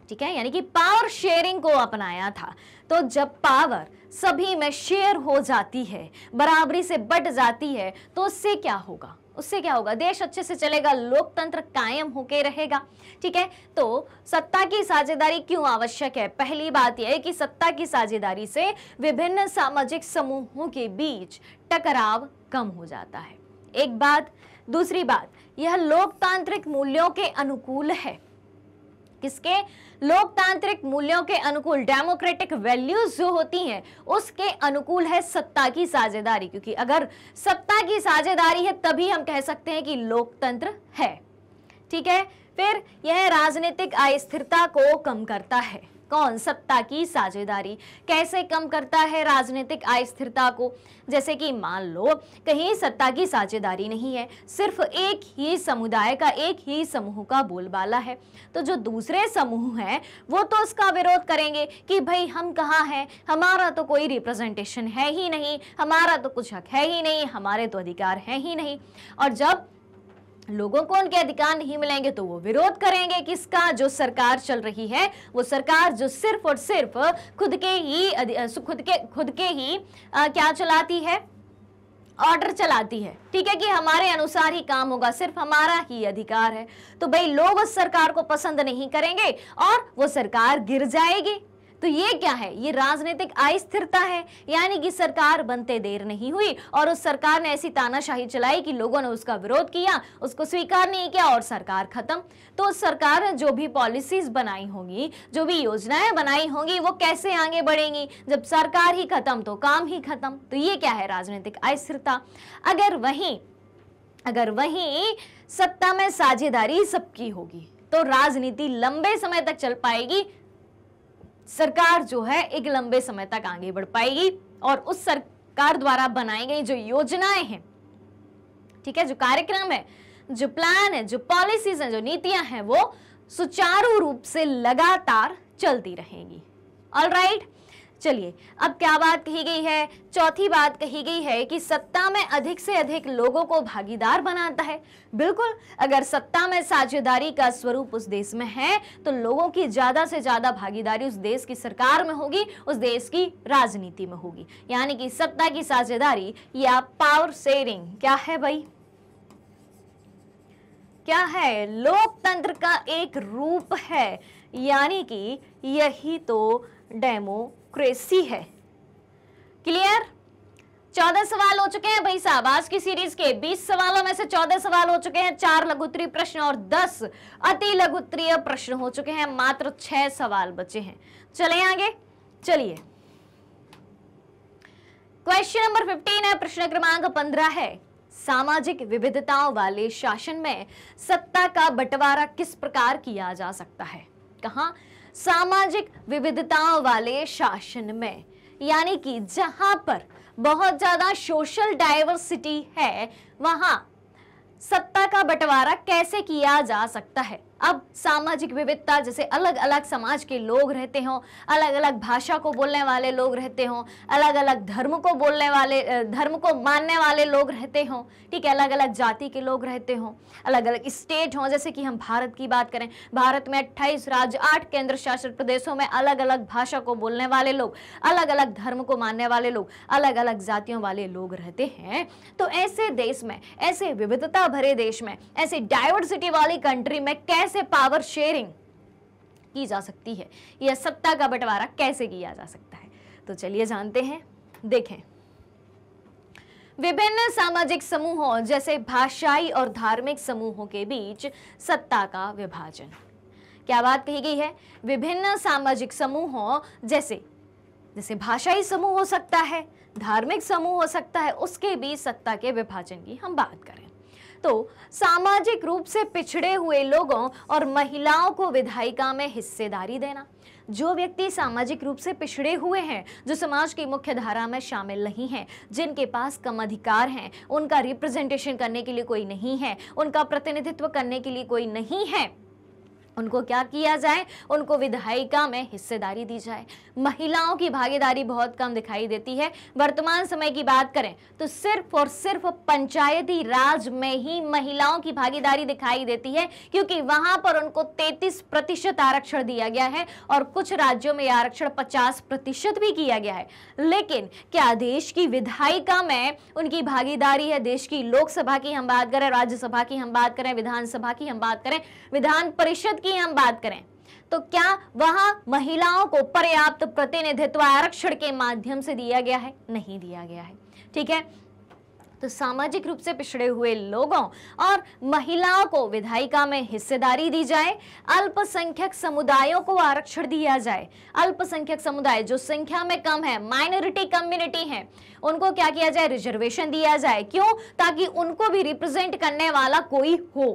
ठीक है यानी कि पावर शेयरिंग को अपनाया था तो जब पावर सभी में शेयर हो जाती है बराबरी से बट जाती है तो उससे क्या होगा उससे क्या होगा देश अच्छे से चलेगा लोकतंत्र कायम होके रहेगा ठीक है तो सत्ता की साझेदारी क्यों आवश्यक है पहली बात यह है कि सत्ता की साझेदारी से विभिन्न सामाजिक समूहों के बीच टकराव कम हो जाता है एक बात दूसरी बात यह लोकतांत्रिक मूल्यों के अनुकूल है किसके लोकतांत्रिक मूल्यों के अनुकूल डेमोक्रेटिक वैल्यूज जो होती हैं उसके अनुकूल है सत्ता की साझेदारी क्योंकि अगर सत्ता की साझेदारी है तभी हम कह सकते हैं कि लोकतंत्र है ठीक है फिर यह राजनीतिक अस्थिरता को कम करता है कौन सत्ता की साझेदारी कैसे कम करता है राजनीतिक अस्थिरता को जैसे कि मान लो कहीं सत्ता की साझेदारी नहीं है सिर्फ एक ही समुदाय का एक ही समूह का बोलबाला है तो जो दूसरे समूह हैं वो तो उसका विरोध करेंगे कि भाई हम कहाँ हैं हमारा तो कोई रिप्रेजेंटेशन है ही नहीं हमारा तो कुछ हक है ही नहीं हमारे तो अधिकार है ही नहीं और जब लोगों को उनके अधिकार नहीं मिलेंगे तो वो विरोध करेंगे किसका जो सरकार चल रही है वो सरकार जो सिर्फ और सिर्फ खुद के ही खुद के खुद के ही आ, क्या चलाती है ऑर्डर चलाती है ठीक है कि हमारे अनुसार ही काम होगा सिर्फ हमारा ही अधिकार है तो भाई लोग उस सरकार को पसंद नहीं करेंगे और वो सरकार गिर जाएगी तो ये क्या है ये राजनीतिक अस्थिरता है यानी कि सरकार बनते देर नहीं हुई और उस सरकार ने ऐसी तानाशाही चलाई कि लोगों ने उसका विरोध किया उसको स्वीकार नहीं किया और सरकार खत्म तो सरकार ने जो भी पॉलिसीज बनाई होंगी जो भी योजनाएं बनाई होंगी वो कैसे आगे बढ़ेंगी जब सरकार ही खत्म तो काम ही खत्म तो ये क्या है राजनीतिक अस्थिरता अगर वही अगर वही सत्ता में साझेदारी सबकी होगी तो राजनीति लंबे समय तक चल पाएगी सरकार जो है एक लंबे समय तक आगे बढ़ पाएगी और उस सरकार द्वारा बनाई गई जो योजनाएं हैं ठीक है जो कार्यक्रम है जो प्लान है जो पॉलिसीज हैं जो नीतियां हैं वो सुचारू रूप से लगातार चलती रहेगी ऑल राइट right? चलिए अब क्या बात कही गई है चौथी बात कही गई है कि सत्ता में अधिक से अधिक लोगों को भागीदार बनाता है बिल्कुल अगर सत्ता में साझेदारी का स्वरूप उस देश में है तो लोगों की ज़्यादा से ज़्यादा भागीदारी उस देश की सरकार में होगी उस देश की राजनीति में होगी यानी कि सत्ता की साझेदारी या पावर शेयरिंग क्या है भाई क्या है लोकतंत्र का एक रूप है यानी कि यही तो डेमो डेमोक्रेसी है क्लियर चौदह सवाल हो चुके हैं भाई साहब आज की सीरीज के बीस सवालों में से चौदह सवाल हो चुके हैं चार लघुत्री प्रश्न और दस अति लघुत्रीय प्रश्न हो चुके हैं मात्र छह सवाल बचे हैं चले आगे चलिए क्वेश्चन नंबर फिफ्टीन है प्रश्न क्रमांक पंद्रह है सामाजिक विविधताओं वाले शासन में सत्ता का बंटवारा किस प्रकार किया जा सकता है कहा सामाजिक विविधताओं वाले शासन में यानी कि जहां पर बहुत ज्यादा सोशल डाइवर्सिटी है वहां सत्ता का बंटवारा कैसे किया जा सकता है अब सामाजिक विविधता जैसे अलग अलग समाज के लोग रहते हों अलग अलग भाषा को बोलने वाले लोग रहते हों अलग अलग धर्म को बोलने वाले धर्म को मानने वाले लोग रहते हों ठीक है अलग अलग जाति के लोग रहते हों अलग अलग स्टेट हों जैसे कि हम भारत की बात करें भारत में अट्ठाईस राज्य आठ केंद्र शासित प्रदेशों में अलग अलग भाषा को बोलने वाले लोग अलग अलग धर्म को मानने वाले लोग अलग अलग जातियों वाले लोग रहते हैं तो ऐसे देश में ऐसे विविधता भरे देश में ऐसे डाइवर्सिटी वाली कंट्री में कैसे कैसे पावर शेयरिंग की जा सकती है यह सत्ता का बंटवारा कैसे किया जा सकता है तो चलिए जानते हैं देखें विभिन्न सामाजिक समूहों जैसे भाषाई और धार्मिक समूहों के बीच सत्ता का विभाजन क्या बात कही गई है विभिन्न सामाजिक समूहों जैसे जैसे भाषाई समूह हो सकता है धार्मिक समूह हो सकता है उसके बीच सत्ता के विभाजन की हम बात करें तो सामाजिक रूप से पिछड़े हुए लोगों और महिलाओं को विधायिका में हिस्सेदारी देना जो व्यक्ति सामाजिक रूप से पिछड़े हुए हैं जो समाज की मुख्य धारा में शामिल नहीं हैं जिनके पास कम अधिकार हैं उनका रिप्रेजेंटेशन करने के लिए कोई नहीं है उनका प्रतिनिधित्व करने के लिए कोई नहीं है उनको क्या किया जाए उनको विधायिका में हिस्सेदारी दी जाए महिलाओं की भागीदारी बहुत कम दिखाई देती है वर्तमान समय की बात करें तो सिर्फ और सिर्फ पंचायती राज में ही महिलाओं की भागीदारी दिखाई देती है क्योंकि वहां पर उनको 33 प्रतिशत आरक्षण दिया गया है और कुछ राज्यों में आरक्षण 50 प्रतिशत भी किया गया है लेकिन क्या देश की विधायिका में उनकी भागीदारी है देश की लोकसभा की हम बात करें राज्यसभा की हम बात करें विधानसभा की हम बात करें विधान परिषद की हम बात करें तो क्या वहां महिलाओं को पर्याप्त प्रतिनिधित्व आरक्षण के माध्यम से दिया गया है नहीं दिया गया है ठीक है तो सामाजिक रूप से पिछड़े हुए लोगों और महिलाओं को विधायिका में हिस्सेदारी दी जाए अल्पसंख्यक समुदायों को आरक्षण दिया जाए अल्पसंख्यक समुदाय जो संख्या में कम है माइनॉरिटी कम्युनिटी है उनको क्या किया जाए रिजर्वेशन दिया जाए क्यों ताकि उनको भी रिप्रेजेंट करने वाला कोई हो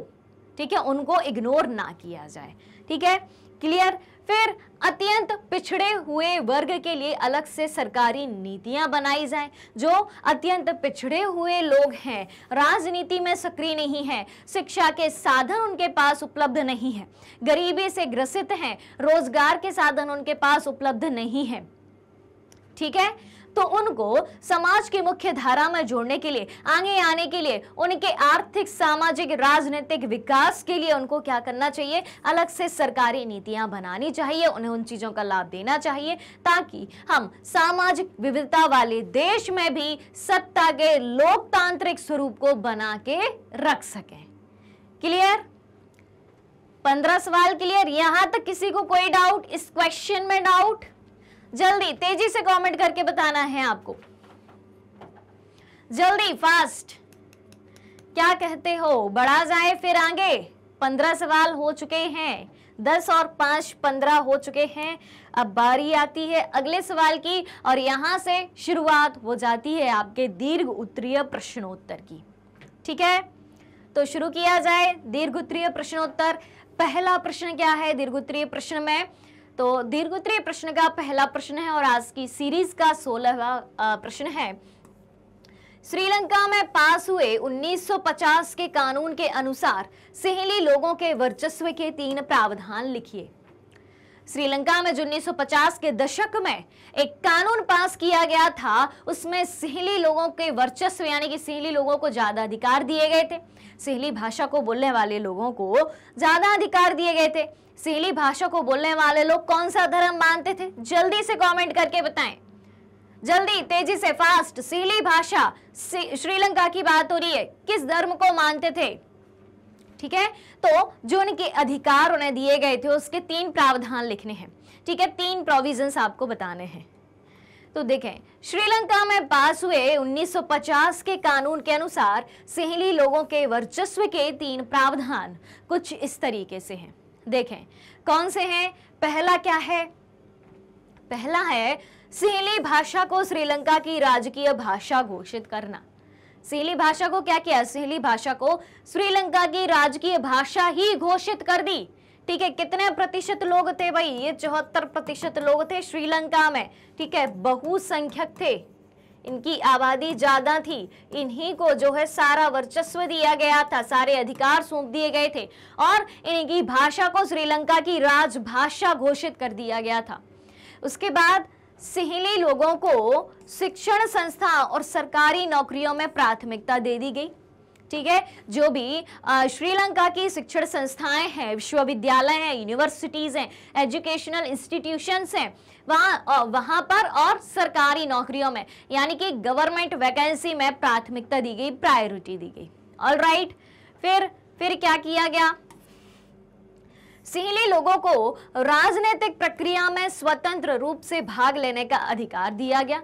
ठीक है उनको इग्नोर ना किया जाए ठीक है क्लियर फिर अत्यंत पिछड़े हुए वर्ग के लिए अलग से सरकारी नीतियां बनाई जाएं जो अत्यंत पिछड़े हुए लोग हैं राजनीति में सक्रिय नहीं है शिक्षा के साधन उनके पास उपलब्ध नहीं है गरीबी से ग्रसित हैं रोजगार के साधन उनके पास उपलब्ध नहीं है ठीक है तो उनको समाज की मुख्य धारा में जोड़ने के लिए आगे आने के लिए उनके आर्थिक सामाजिक राजनीतिक विकास के लिए उनको क्या करना चाहिए अलग से सरकारी नीतियां बनानी चाहिए उन्हें उन चीज़ों का लाभ देना चाहिए ताकि हम सामाजिक विविधता वाले देश में भी सत्ता के लोकतांत्रिक स्वरूप को बना के रख सकें क्लियर पंद्रह सवाल क्लियर यहां तक किसी को कोई डाउट इस क्वेश्चन में डाउट जल्दी तेजी से कमेंट करके बताना है आपको जल्दी फास्ट क्या कहते हो बढ़ा जाए फिर आगे पंद्रह सवाल हो चुके हैं दस और पांच पंद्रह हो चुके हैं अब बारी आती है अगले सवाल की और यहां से शुरुआत हो जाती है आपके दीर्घ उत्तरीय प्रश्नोत्तर की ठीक है तो शुरू किया जाए दीर्घ उत्तरीय प्रश्नोत्तर पहला प्रश्न क्या है दीर्घ उत्तरीय प्रश्न में तो दीर्घोत्तरीय प्रश्न का पहला प्रश्न है और आज की सीरीज का सोलहवा प्रश्न है श्रीलंका में पास हुए 1950 के कानून के अनुसार सहेली लोगों के वर्चस्व के तीन प्रावधान लिखिए श्रीलंका में जो 1950 के दशक में एक कानून पास किया गया था उसमें सहेली लोगों के वर्चस्व यानी कि सहेली लोगों को ज़्यादा अधिकार दिए गए थे सहेली भाषा को बोलने वाले लोगों को ज़्यादा अधिकार दिए गए थे सीली भाषा को बोलने वाले लोग कौन सा धर्म मानते थे जल्दी से कमेंट करके बताएं जल्दी तेजी से फास्ट सीली भाषा श्रीलंका की बात हो रही है किस धर्म को मानते थे ठीक है तो जो उनके अधिकार उन्हें दिए गए थे उसके तीन प्रावधान लिखने हैं ठीक है तीन प्रोविजन आपको बताने हैं तो देखें श्रीलंका में पास हुए 1950 के कानून के अनुसार सिहली लोगों के वर्चस्व के तीन प्रावधान कुछ इस तरीके से हैं देखें कौन से हैं पहला क्या है पहला है सिहली भाषा को श्रीलंका की राजकीय भाषा घोषित करना सिहली भाषा को क्या किया सिहली भाषा को श्रीलंका की राजकीय भाषा ही घोषित कर दी ठीक है कितने प्रतिशत लोग थे भाई ये चौहत्तर प्रतिशत लोग थे श्रीलंका में ठीक है बहुसंख्यक थे इनकी आबादी ज़्यादा थी इन्हीं को जो है सारा वर्चस्व दिया गया था सारे अधिकार सौंप दिए गए थे और इनकी भाषा को श्रीलंका की राजभाषा घोषित कर दिया गया था उसके बाद सिहली लोगों को शिक्षण संस्था और सरकारी नौकरियों में प्राथमिकता दे दी गई ठीक है जो भी श्रीलंका की शिक्षण संस्थाएं हैं विश्वविद्यालय हैं यूनिवर्सिटीज़ हैं एजुकेशनल इंस्टीट्यूशंस हैं वहां वहां पर और सरकारी नौकरियों में यानी कि गवर्नमेंट वैकेंसी में प्राथमिकता दी गई प्रायोरिटी दी गई ऑल right, फिर फिर क्या किया गया सिंहली लोगों को राजनीतिक प्रक्रिया में स्वतंत्र रूप से भाग लेने का अधिकार दिया गया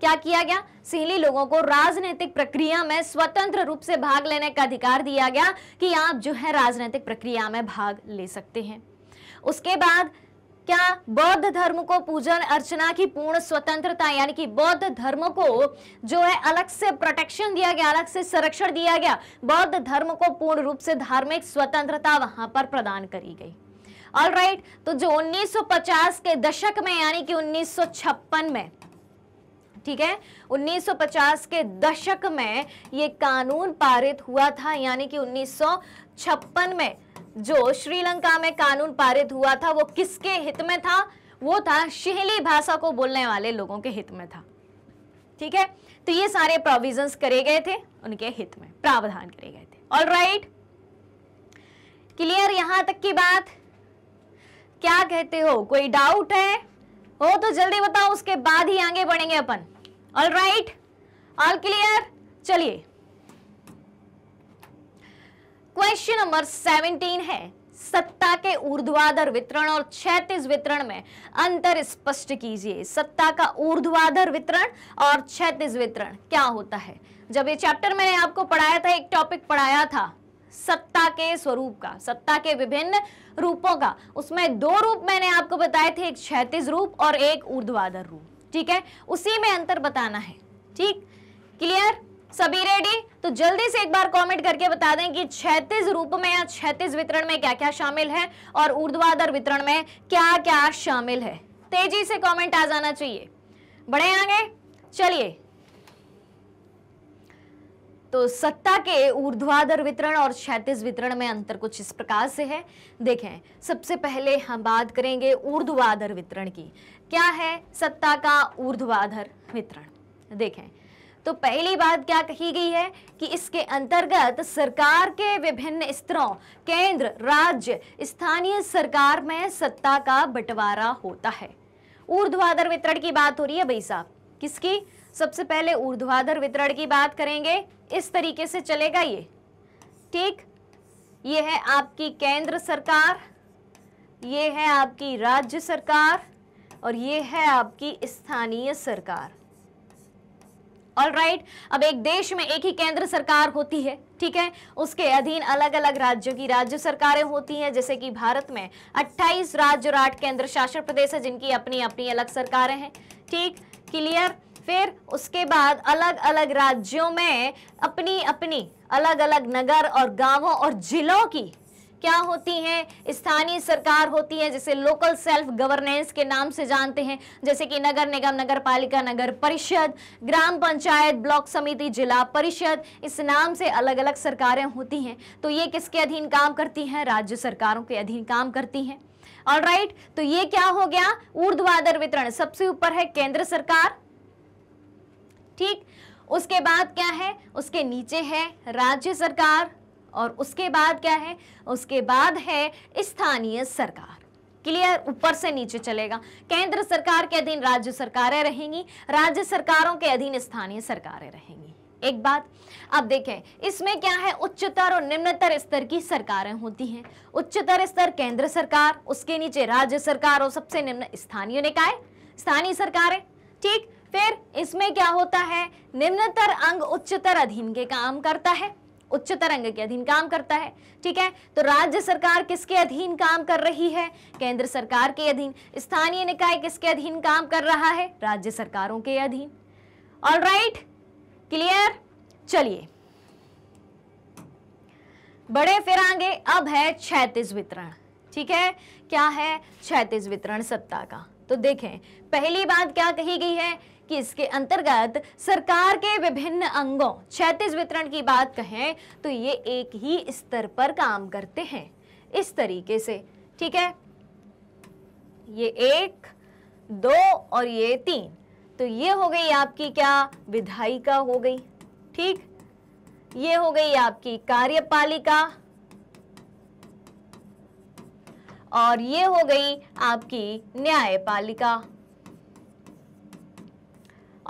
क्या किया गया सिंहली लोगों को राजनीतिक प्रक्रिया में स्वतंत्र रूप से भाग लेने का अधिकार दिया गया कि आप जो है राजनीतिक प्रक्रिया में भाग ले सकते हैं उसके बाद क्या बौद्ध धर्म को पूजन अर्चना की पूर्ण स्वतंत्रता यानी कि बौद्ध धर्म को जो है अलग से प्रोटेक्शन दिया गया अलग से संरक्षण दिया गया बौद्ध धर्म को पूर्ण रूप से धार्मिक स्वतंत्रता वहां पर प्रदान करी गई ऑल राइट right, तो जो 1950 के दशक में यानी कि 1956 में ठीक है 1950 के दशक में ये कानून पारित हुआ था यानी कि उन्नीस में जो श्रीलंका में कानून पारित हुआ था वो किसके हित में था वो था शहली भाषा को बोलने वाले लोगों के हित में था ठीक है तो ये सारे प्रोविजंस करे गए थे उनके हित में प्रावधान करे गए थे ऑल राइट क्लियर यहां तक की बात क्या कहते हो कोई डाउट है हो तो जल्दी बताओ उसके बाद ही आगे बढ़ेंगे अपन ऑल राइट ऑल क्लियर चलिए क्वेश्चन नंबर 17 है सत्ता के ऊर्ध्वाधर वितरण और क्षैतिज वितरण में अंतर स्पष्ट कीजिए सत्ता का ऊर्ध्वाधर वितरण और क्षैतिज वितरण क्या होता है जब ये चैप्टर मैंने आपको पढ़ाया था एक टॉपिक पढ़ाया था सत्ता के स्वरूप का सत्ता के विभिन्न रूपों का उसमें दो रूप मैंने आपको बताए थे एक क्षैतिज रूप और एक ऊर्ध्वाधर रूप ठीक है उसी में अंतर बताना है ठीक क्लियर सभी रेडी तो जल्दी से एक बार कमेंट करके बता दें कि छैतीस रूप में या छैतीस वितरण में क्या क्या शामिल है और ऊर्ध्वाधर वितरण में क्या क्या शामिल है तेजी से कमेंट आ जाना चाहिए बढ़े आगे चलिए तो सत्ता के ऊर्ध्वाधर वितरण और क्षैतिज वितरण में अंतर कुछ इस प्रकार से है देखें सबसे पहले हम बात करेंगे ऊर्ध्वाधर वितरण की क्या है सत्ता का ऊर्ध्वाधर वितरण देखें तो पहली बात क्या कही गई है कि इसके अंतर्गत सरकार के विभिन्न स्तरों केंद्र राज्य स्थानीय सरकार में सत्ता का बंटवारा होता है ऊर्ध्वाधर वितरण की बात हो रही है भाई साहब किसकी सबसे पहले ऊर्ध्वाधर वितरण की बात करेंगे इस तरीके से चलेगा ये ठीक ये है आपकी केंद्र सरकार ये है आपकी राज्य सरकार और ये है आपकी स्थानीय सरकार ऑलराइट right. अब एक देश में एक ही केंद्र सरकार होती है ठीक है उसके अधीन अलग अलग राज्यों की राज्य सरकारें होती हैं जैसे कि भारत में 28 राज्य और आठ केंद्र शासित प्रदेश है जिनकी अपनी अपनी अलग सरकारें हैं ठीक क्लियर फिर उसके बाद अलग अलग राज्यों में अपनी अपनी अलग अलग नगर और गांवों और जिलों की क्या होती हैं स्थानीय सरकार होती है जैसे लोकल सेल्फ गवर्नेंस के नाम से जानते हैं जैसे कि नगर निगम नगर पालिका नगर परिषद ग्राम पंचायत ब्लॉक समिति जिला परिषद इस नाम से अलग अलग सरकारें होती हैं तो ये किसके अधीन काम करती हैं राज्य सरकारों के अधीन काम करती हैं ऑल राइट तो ये क्या हो गया ऊर्ध्वाधर वितरण सबसे ऊपर है केंद्र सरकार ठीक उसके बाद क्या है उसके नीचे है राज्य सरकार और उसके बाद क्या है उसके बाद है स्थानीय सरकार क्लियर ऊपर से नीचे चलेगा केंद्र सरकार के अधीन राज्य सरकारें रहेंगी राज्य सरकारों के अधीन स्थानीय सरकारें रहेंगी एक बात अब देखें इसमें क्या है उच्चतर और निम्नतर स्तर की सरकारें होती हैं उच्चतर स्तर केंद्र सरकार उसके नीचे राज्य सरकार और सबसे निम्न स्थानीय निकाय स्थानीय सरकारें ठीक फिर इसमें क्या होता है निम्नतर अंग उच्चतर अधीन के काम करता है उच्चतर अंग के अधीन काम करता है ठीक है तो राज्य सरकार किसके अधीन काम कर रही है केंद्र सरकार के अधीन स्थानीय निकाय किसके अधीन काम कर रहा है राज्य सरकारों के अधीन ऑल राइट क्लियर चलिए बड़े फिर आगे अब है छैतीस वितरण ठीक है क्या है छैतीस वितरण सत्ता का तो देखें पहली बात क्या कही गई है कि इसके अंतर्गत सरकार के विभिन्न अंगों छैतीस वितरण की बात कहें तो ये एक ही स्तर पर काम करते हैं इस तरीके से ठीक है ये एक दो और ये तीन तो ये हो गई आपकी क्या विधायिका हो गई ठीक ये हो गई आपकी कार्यपालिका और ये हो गई आपकी न्यायपालिका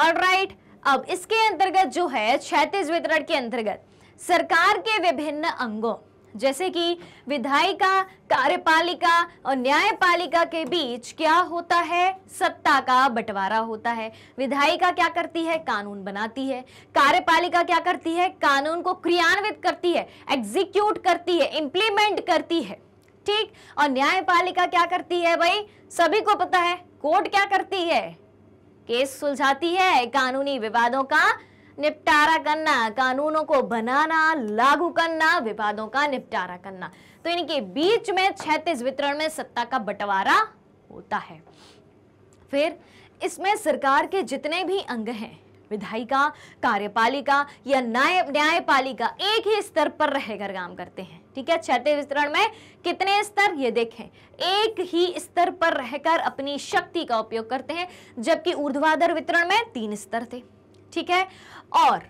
ऑल राइट अब इसके अंतर्गत जो है छैतीस वितरण के अंतर्गत सरकार के विभिन्न अंगों जैसे कि विधायिका कार्यपालिका और न्यायपालिका के बीच क्या होता है सत्ता का बंटवारा होता है विधायिका क्या करती है कानून बनाती है कार्यपालिका क्या करती है कानून को क्रियान्वित करती है एग्जीक्यूट करती है इंप्लीमेंट करती है ठीक और न्यायपालिका क्या करती है भाई सभी को पता है कोर्ट क्या करती है केस सुलझाती है कानूनी विवादों का निपटारा करना कानूनों को बनाना लागू करना विवादों का निपटारा करना तो इनके बीच में छत्तीस वितरण में सत्ता का बंटवारा होता है फिर इसमें सरकार के जितने भी अंग हैं विधायिका कार्यपालिका या न्याय न्यायपालिका एक ही स्तर पर रहकर काम करते हैं ठीक है क्षति वितरण में कितने स्तर ये देखें एक ही स्तर पर रहकर अपनी शक्ति का उपयोग करते हैं जबकि ऊर्ध्वाधर वितरण में तीन स्तर थे ठीक है और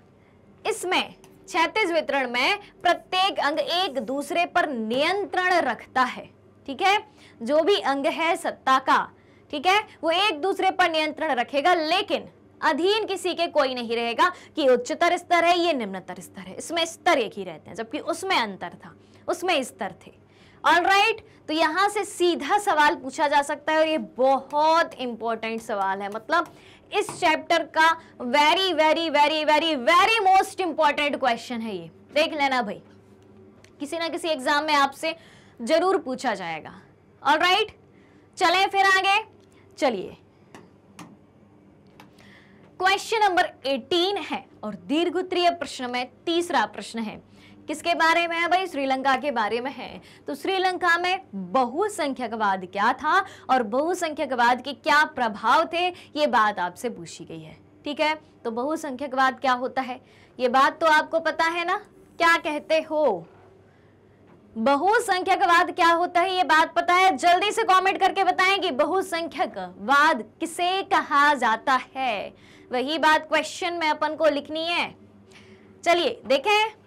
इसमें क्षैतिज वितरण में प्रत्येक अंग एक दूसरे पर नियंत्रण रखता है ठीक है जो भी अंग है सत्ता का ठीक है वो एक दूसरे पर नियंत्रण रखेगा लेकिन अधीन किसी के कोई नहीं रहेगा कि उच्चतर स्तर है ये निम्नतर स्तर है इसमें स्तर एक ही रहते हैं जबकि उसमें अंतर था उसमें स्तर थे ऑल राइट right, तो यहाँ से सीधा सवाल पूछा जा सकता है और ये बहुत इंपॉर्टेंट सवाल है मतलब इस चैप्टर का very very very very very most important question है ये देख लेना भाई किसी ना किसी एग्जाम में आपसे जरूर पूछा जाएगा ऑल राइट right? चलें फिर आगे चलिए क्वेश्चन नंबर 18 है और दीर्घ उत्तरीय प्रश्न में तीसरा प्रश्न है किसके बारे में है भाई श्रीलंका के बारे में है तो श्रीलंका में बहुसंख्यकवाद क्या था और बहुसंख्यकवाद के क्या प्रभाव थे ये बात आपसे पूछी गई है ठीक है तो बहुसंख्यकवाद क्या होता है ये बात तो आपको पता है ना क्या कहते हो बहुसंख्यकवाद क्या होता है ये बात पता है जल्दी से कमेंट करके बताएं कि बहुसंख्यकवाद किसे कहा जाता है वही बात क्वेश्चन में अपन को लिखनी है चलिए देखें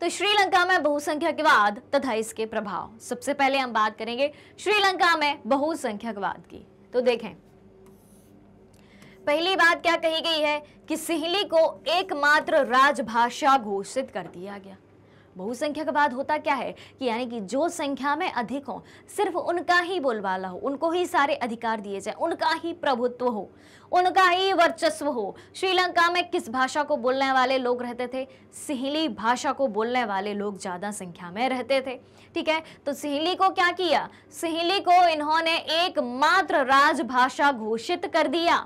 तो श्रीलंका में बहुसंख्यकवाद तथा इसके प्रभाव सबसे पहले हम बात करेंगे श्रीलंका में बहुसंख्यकवाद की तो देखें पहली बात क्या कही गई है कि सिहली को एकमात्र राजभाषा घोषित कर दिया गया बहुसंख्यक बाद होता क्या है कि यानी कि जो संख्या में अधिक हो सिर्फ उनका ही बोलबाला हो उनको ही सारे अधिकार दिए जाए उनका ही प्रभुत्व हो उनका ही वर्चस्व हो श्रीलंका में किस भाषा को बोलने वाले लोग रहते थे सिहली भाषा को बोलने वाले लोग ज़्यादा संख्या में रहते थे ठीक है तो सिहली को क्या किया सिहली को इन्होंने एकमात्र राजभाषा घोषित कर दिया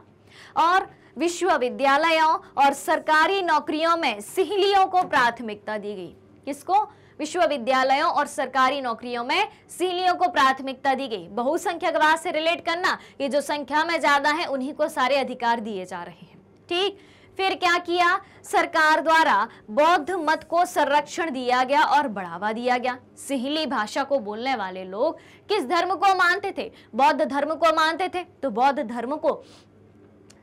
और विश्वविद्यालयों और सरकारी नौकरियों में सिहलियों को प्राथमिकता दी गई किसको विश्वविद्यालयों और सरकारी नौकरियों में सीलियों को प्राथमिकता दी गई बहुसंख्यक वाद से रिलेट करना ये जो संख्या में ज्यादा है उन्हीं को सारे अधिकार दिए जा रहे हैं ठीक फिर क्या किया सरकार द्वारा बौद्ध मत को संरक्षण दिया गया और बढ़ावा दिया गया सिहली भाषा को बोलने वाले लोग किस धर्म को मानते थे बौद्ध धर्म को मानते थे तो बौद्ध धर्म को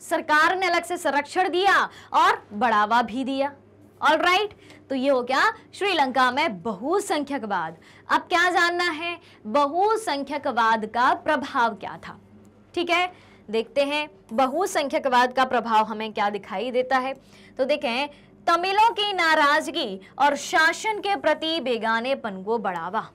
सरकार ने अलग से संरक्षण दिया और बढ़ावा भी दिया ऑल right? तो ये हो गया श्रीलंका में बहुसंख्यकवाद अब क्या जानना है बहुसंख्यकवाद का प्रभाव क्या था ठीक है देखते हैं बहुसंख्यकवाद का प्रभाव हमें क्या दिखाई देता है तो देखें तमिलों की नाराजगी और शासन के प्रति बेगानेपन को बढ़ावा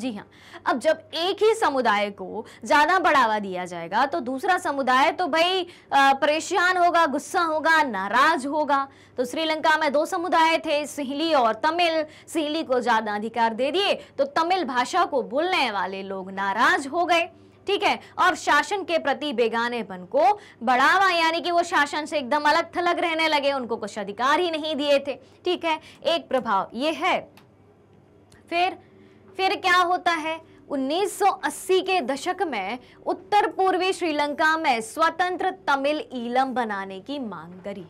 जी हाँ अब जब एक ही समुदाय को ज़्यादा बढ़ावा दिया जाएगा तो दूसरा समुदाय तो भाई परेशान होगा गुस्सा होगा नाराज होगा तो श्रीलंका में दो समुदाय थे सिहली और तमिल सिहली को ज़्यादा अधिकार दे दिए तो तमिल भाषा को बोलने वाले लोग नाराज हो गए ठीक है और शासन के प्रति बेगानेपन को बढ़ावा यानी कि वो शासन से एकदम अलग थलग रहने लगे उनको कुछ अधिकार ही नहीं दिए थे ठीक है एक प्रभाव ये है फिर फिर क्या होता है 1980 के दशक में उत्तर पूर्वी श्रीलंका में स्वतंत्र तमिल ईलम बनाने की मांग करी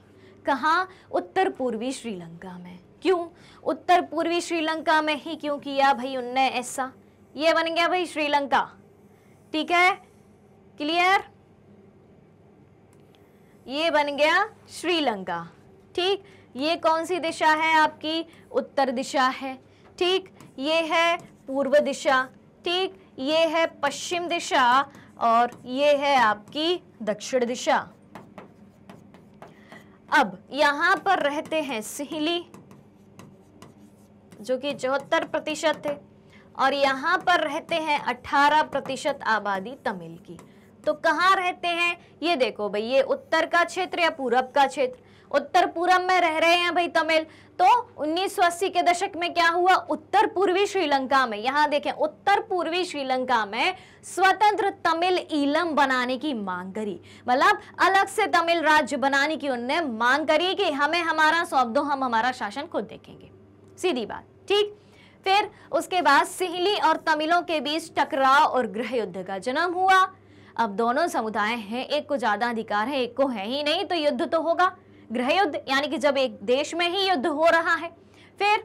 कहा उत्तर पूर्वी श्रीलंका में क्यों उत्तर पूर्वी श्रीलंका में ही क्यों किया भाई उनने ऐसा ये बन गया भाई श्रीलंका ठीक है क्लियर ये बन गया श्रीलंका ठीक ये कौन सी दिशा है आपकी उत्तर दिशा है ठीक ये है पूर्व दिशा ठीक ये है पश्चिम दिशा और ये है आपकी दक्षिण दिशा अब यहां पर रहते हैं सिहली जो कि चौहत्तर प्रतिशत है और यहां पर रहते हैं 18 प्रतिशत आबादी तमिल की तो कहाँ रहते हैं ये देखो भाई ये उत्तर का क्षेत्र या पूरब का क्षेत्र उत्तर पूर्व में रह रहे हैं भाई तमिल तो 1980 के दशक में क्या हुआ उत्तर पूर्वी श्रीलंका में यहां देखें उत्तर पूर्वी श्रीलंका में स्वतंत्र तमिल ईलम बनाने की मांग करी मतलब अलग से तमिल राज्य बनाने की उनने मांग करी कि हमें हमारा सौंप दो हम हमारा शासन खुद देखेंगे सीधी बात ठीक फिर उसके बाद सिहली और तमिलों के बीच टकराव और गृह युद्ध का जन्म हुआ अब दोनों समुदाय हैं एक को ज्यादा अधिकार है एक को है ही नहीं तो युद्ध तो होगा गृह युद्ध यानी कि जब एक देश में ही युद्ध हो रहा है फिर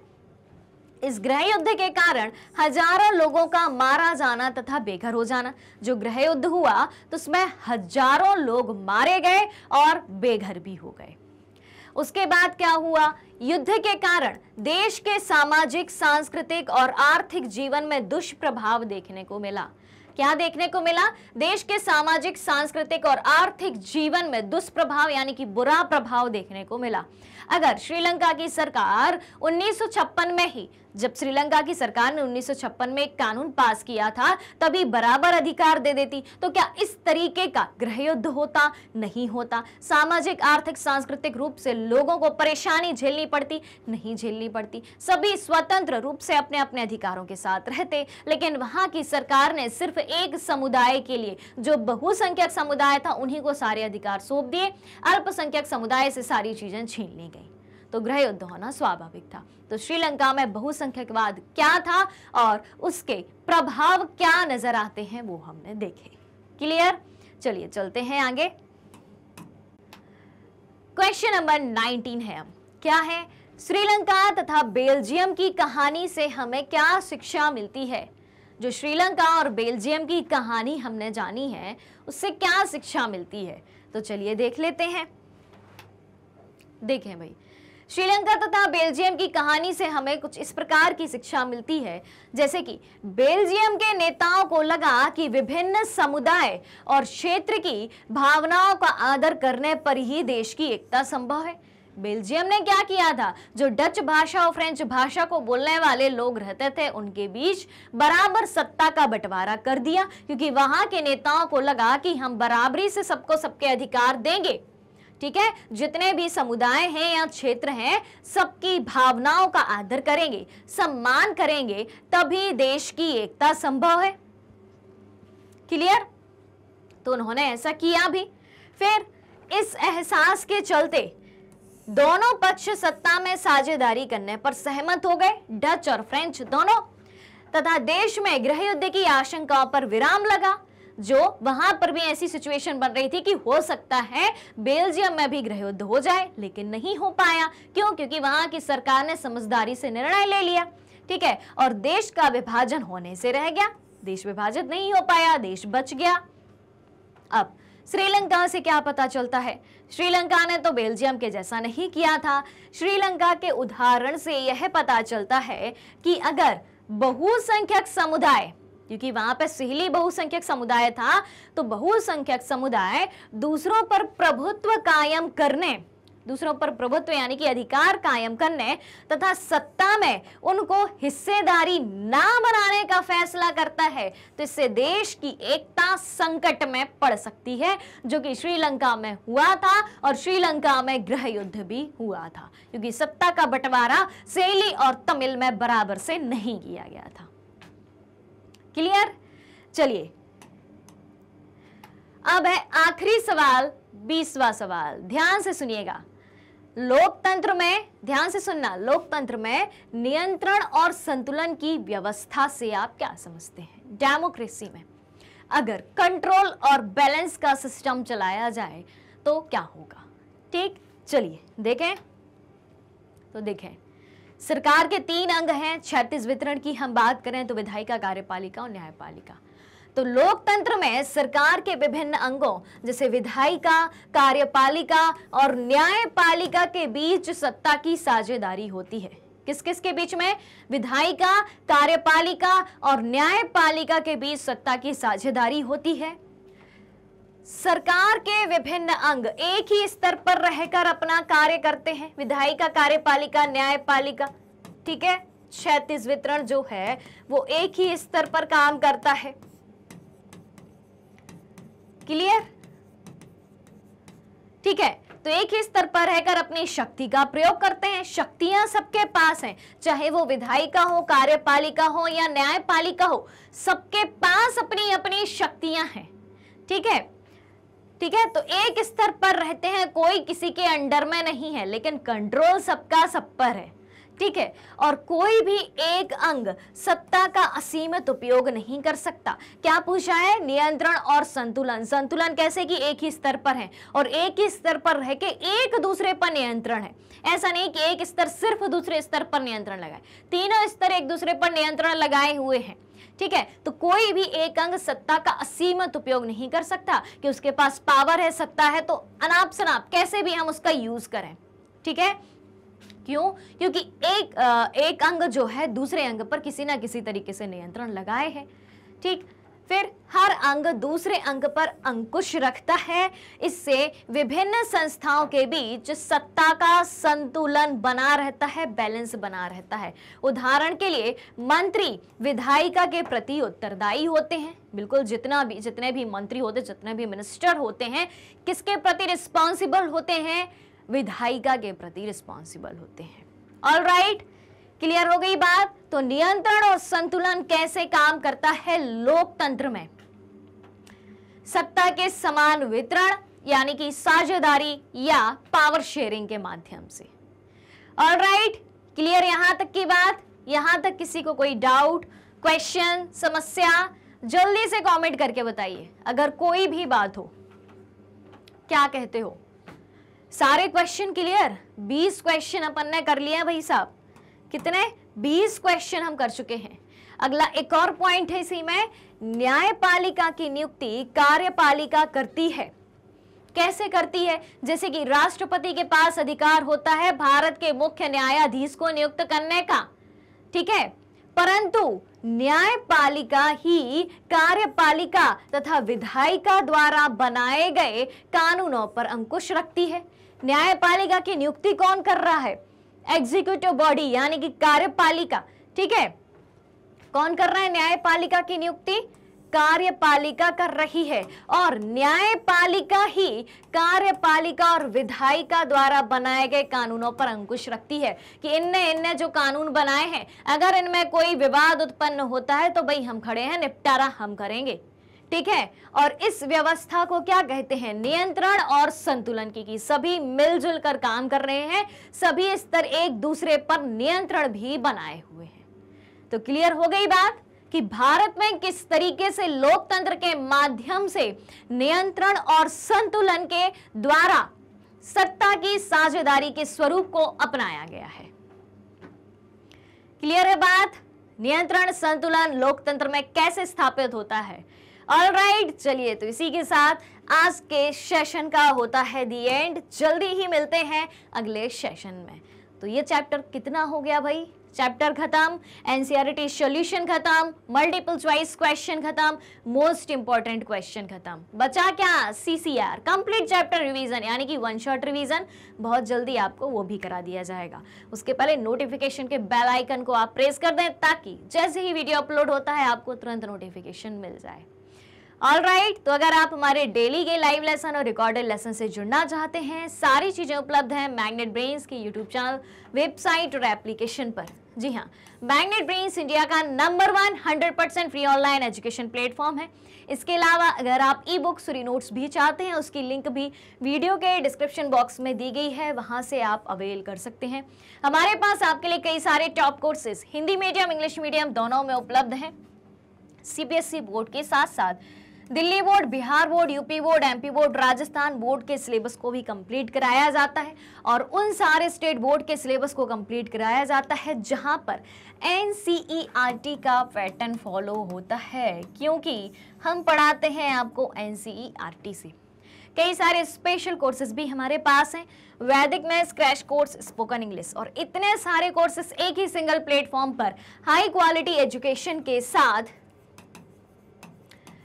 इस गृह युद्ध के कारण हजारों लोगों का मारा जाना तथा बेघर हो जाना जो गृह युद्ध हुआ तो उसमें हजारों लोग मारे गए और बेघर भी हो गए उसके बाद क्या हुआ युद्ध के कारण देश के सामाजिक सांस्कृतिक और आर्थिक जीवन में दुष्प्रभाव देखने को मिला क्या देखने को मिला देश के सामाजिक सांस्कृतिक और आर्थिक जीवन में दुष्प्रभाव यानी कि बुरा प्रभाव देखने को मिला अगर श्रीलंका की सरकार 1956 में ही जब श्रीलंका की सरकार ने 1956 में एक कानून पास किया था तभी बराबर अधिकार दे देती तो क्या इस तरीके का गृह युद्ध होता नहीं होता सामाजिक आर्थिक सांस्कृतिक रूप से लोगों को परेशानी झेलनी पड़ती नहीं झेलनी पड़ती सभी स्वतंत्र रूप से अपने अपने अधिकारों के साथ रहते लेकिन वहां की सरकार ने सिर्फ एक समुदाय के लिए जो बहुसंख्यक समुदाय था उन्हीं को सारे अधिकार सौंप दिए अल्पसंख्यक समुदाय से सारी चीजें छीन ली गई तो ग्रह युद्ध होना स्वाभाविक था तो श्रीलंका में बहुसंख्यकवाद क्या था और उसके प्रभाव क्या नजर आते हैं वो हमने देखे क्लियर चलिए चलते हैं आगे क्वेश्चन नंबर 19 है हम क्या है श्रीलंका तथा बेल्जियम की कहानी से हमें क्या शिक्षा मिलती है जो श्रीलंका और बेल्जियम की कहानी हमने जानी है उससे क्या शिक्षा मिलती है तो चलिए देख लेते हैं देखें भाई श्रीलंका तथा बेल्जियम की कहानी से हमें कुछ इस प्रकार की शिक्षा मिलती है जैसे कि बेल्जियम के नेताओं को लगा कि विभिन्न समुदाय और क्षेत्र की भावनाओं का आदर करने पर ही देश की एकता संभव है बेल्जियम ने क्या किया था जो डच भाषा और फ्रेंच भाषा को बोलने वाले लोग रहते थे उनके बीच बराबर सत्ता का बंटवारा कर दिया क्योंकि वहां के नेताओं को लगा कि हम बराबरी से सबको सबके अधिकार देंगे ठीक है जितने भी समुदाय हैं या क्षेत्र हैं सबकी भावनाओं का आदर करेंगे सम्मान करेंगे तभी देश की एकता संभव है क्लियर तो उन्होंने ऐसा किया भी फिर इस एहसास के चलते दोनों पक्ष सत्ता में साझेदारी करने पर सहमत हो गए डच और फ्रेंच दोनों तथा देश में गृह युद्ध की आशंकाओं पर विराम लगा जो वहां पर भी ऐसी सिचुएशन बन रही थी कि हो सकता है बेल्जियम में भी गृह युद्ध हो जाए लेकिन नहीं हो पाया क्यों क्योंकि वहां की सरकार ने समझदारी से निर्णय ले लिया ठीक है और देश का विभाजन होने से रह गया देश विभाजित नहीं हो पाया देश बच गया अब श्रीलंका से क्या पता चलता है श्रीलंका ने तो बेल्जियम के जैसा नहीं किया था श्रीलंका के उदाहरण से यह पता चलता है कि अगर बहुसंख्यक समुदाय क्योंकि वहां पर सहली बहुसंख्यक समुदाय था तो बहुसंख्यक समुदाय दूसरों पर प्रभुत्व कायम करने दूसरों पर प्रभुत्व यानी कि अधिकार कायम करने तथा सत्ता में उनको हिस्सेदारी ना बनाने का फैसला करता है तो इससे देश की एकता संकट में पड़ सकती है जो कि श्रीलंका में हुआ था और श्रीलंका में गृह युद्ध भी हुआ था क्योंकि सत्ता का बंटवारा सेली और तमिल में बराबर से नहीं किया गया था क्लियर चलिए अब है आखिरी सवाल बीसवा सवाल ध्यान से सुनिएगा लोकतंत्र में ध्यान से सुनना लोकतंत्र में नियंत्रण और संतुलन की व्यवस्था से आप क्या समझते हैं डेमोक्रेसी में अगर कंट्रोल और बैलेंस का सिस्टम चलाया जाए तो क्या होगा ठीक चलिए देखें तो देखें सरकार के तीन अंग हैं छत्तीस वितरण की हम बात करें तो विधायिका कार्यपालिका और न्यायपालिका तो लोकतंत्र में सरकार के विभिन्न अंगों जैसे विधायिका कार्यपालिका और न्यायपालिका के बीच सत्ता की साझेदारी होती है किस किस के बीच में विधायिका कार्यपालिका और न्यायपालिका के बीच सत्ता की साझेदारी होती है सरकार के विभिन्न अंग एक ही स्तर पर रहकर अपना कार्य करते हैं विधायिका कार्यपालिका न्यायपालिका ठीक है क्षतिज वितरण जो है वो एक ही स्तर पर काम करता है क्लियर ठीक है तो एक ही स्तर पर रहकर अपनी शक्ति का प्रयोग करते हैं शक्तियां सबके पास हैं चाहे वो विधायिका हो कार्यपालिका हो या न्यायपालिका हो सबके पास अपनी अपनी शक्तियां हैं ठीक है ठीक है तो एक स्तर पर रहते हैं कोई किसी के अंडर में नहीं है लेकिन कंट्रोल सबका सब पर है ठीक है और कोई भी एक अंग सत्ता का असीमित उपयोग नहीं कर सकता क्या पूछा है नियंत्रण और संतुलन संतुलन कैसे कि एक ही स्तर पर है और एक ही स्तर पर रह के एक दूसरे पर नियंत्रण है ऐसा नहीं कि एक स्तर सिर्फ दूसरे स्तर पर नियंत्रण लगाए तीनों स्तर एक दूसरे पर नियंत्रण लगाए हुए हैं ठीक है तो कोई भी एक अंग सत्ता का असीमित उपयोग नहीं कर सकता कि उसके पास पावर है सत्ता है तो अनाप शनाप कैसे भी हम उसका यूज करें ठीक है क्यों क्योंकि एक एक अंग जो है दूसरे अंग पर किसी ना किसी तरीके से नियंत्रण लगाए हैं ठीक फिर हर अंग दूसरे अंग पर अंकुश रखता है इससे विभिन्न संस्थाओं के बीच सत्ता का संतुलन बना रहता है बैलेंस बना रहता है उदाहरण के लिए मंत्री विधायिका के प्रति उत्तरदायी होते हैं बिल्कुल जितना भी जितने भी मंत्री होते जितने भी मिनिस्टर होते हैं किसके प्रति रिस्पॉन्सिबल होते हैं विधायिका के प्रति रिस्पॉन्सिबल होते हैं ऑल राइट क्लियर हो गई बात तो नियंत्रण और संतुलन कैसे काम करता है लोकतंत्र में सत्ता के समान वितरण यानी कि साझेदारी या पावर शेयरिंग के माध्यम से ऑल राइट क्लियर यहां तक की बात यहां तक किसी को कोई डाउट क्वेश्चन समस्या जल्दी से कमेंट करके बताइए अगर कोई भी बात हो क्या कहते हो सारे क्वेश्चन क्लियर 20 क्वेश्चन अपन ने कर लिया भाई साहब कितने 20 क्वेश्चन हम कर चुके हैं अगला एक और पॉइंट है इसी में न्यायपालिका की नियुक्ति कार्यपालिका करती है कैसे करती है जैसे कि राष्ट्रपति के पास अधिकार होता है भारत के मुख्य न्यायाधीश को नियुक्त करने का ठीक है परंतु न्यायपालिका ही कार्यपालिका तथा विधायिका द्वारा बनाए गए कानूनों पर अंकुश रखती है न्यायपालिका की नियुक्ति कौन कर रहा है एग्जीक्यूटिव बॉडी यानी कि कार्यपालिका ठीक है कौन कर रहा है न्यायपालिका की नियुक्ति कार्यपालिका कर रही है और न्यायपालिका ही कार्यपालिका और विधायिका द्वारा बनाए गए कानूनों पर अंकुश रखती है कि इनने इनने जो कानून बनाए हैं अगर इनमें कोई विवाद उत्पन्न होता है तो भाई हम खड़े हैं निपटारा हम करेंगे ठीक है और इस व्यवस्था को क्या कहते हैं नियंत्रण और संतुलन की कि सभी मिलजुल कर काम कर रहे हैं सभी स्तर एक दूसरे पर नियंत्रण भी बनाए हुए हैं तो क्लियर हो गई बात कि भारत में किस तरीके से लोकतंत्र के माध्यम से नियंत्रण और संतुलन के द्वारा सत्ता की साझेदारी के स्वरूप को अपनाया गया है क्लियर है बात नियंत्रण संतुलन लोकतंत्र में कैसे स्थापित होता है ऑल राइट चलिए तो इसी के साथ आज के सेशन का होता है दी एंड जल्दी ही मिलते हैं अगले सेशन में तो ये चैप्टर कितना हो गया भाई चैप्टर खत्म एनसीआरटी सॉल्यूशन e खत्म मल्टीपल चॉइस क्वेश्चन खत्म मोस्ट इंपॉर्टेंट क्वेश्चन खत्म बचा क्या सीसीआर कंप्लीट चैप्टर रिवीजन यानी कि वन शॉट रिवीजन बहुत जल्दी आपको वो भी करा दिया जाएगा उसके पहले नोटिफिकेशन के बेल आइकन को आप प्रेस कर दें ताकि जैसे ही वीडियो अपलोड होता है आपको तुरंत नोटिफिकेशन मिल जाए ऑल राइट right, तो अगर आप हमारे डेली के लाइव लेसन और रिकॉर्डेड लेसन से जुड़ना चाहते हैं सारी चीज़ें उपलब्ध हैं मैग्नेट ब्रेन्स की यूट्यूब चैनल वेबसाइट और एप्लीकेशन पर जी हाँ मैग्नेट ब्रेन्स इंडिया का number one hundred percent free online education platform है इसके अलावा अगर आप ई बुक्स और नोट्स भी चाहते हैं उसकी लिंक भी वीडियो के डिस्क्रिप्शन बॉक्स में दी गई है वहां से आप अवेल कर सकते हैं हमारे पास आपके लिए कई सारे top courses Hindi medium English medium दोनों में उपलब्ध हैं सीबीएसई बोर्ड e के साथ साथ Delhi board Bihar board UP board MP board Rajasthan board के सिलेबस को भी कंप्लीट कराया जाता है और उन सारे स्टेट बोर्ड के सिलेबस को कंप्लीट कराया जाता है जहां पर एन e का पैटर्न फॉलो होता है क्योंकि हम पढ़ाते हैं आपको एन e से कई सारे स्पेशल कोर्सेज भी हमारे पास हैं वैदिक maths crash course spoken English और इतने सारे कोर्सेज एक ही सिंगल प्लेटफॉर्म पर हाई क्वालिटी एजुकेशन के साथ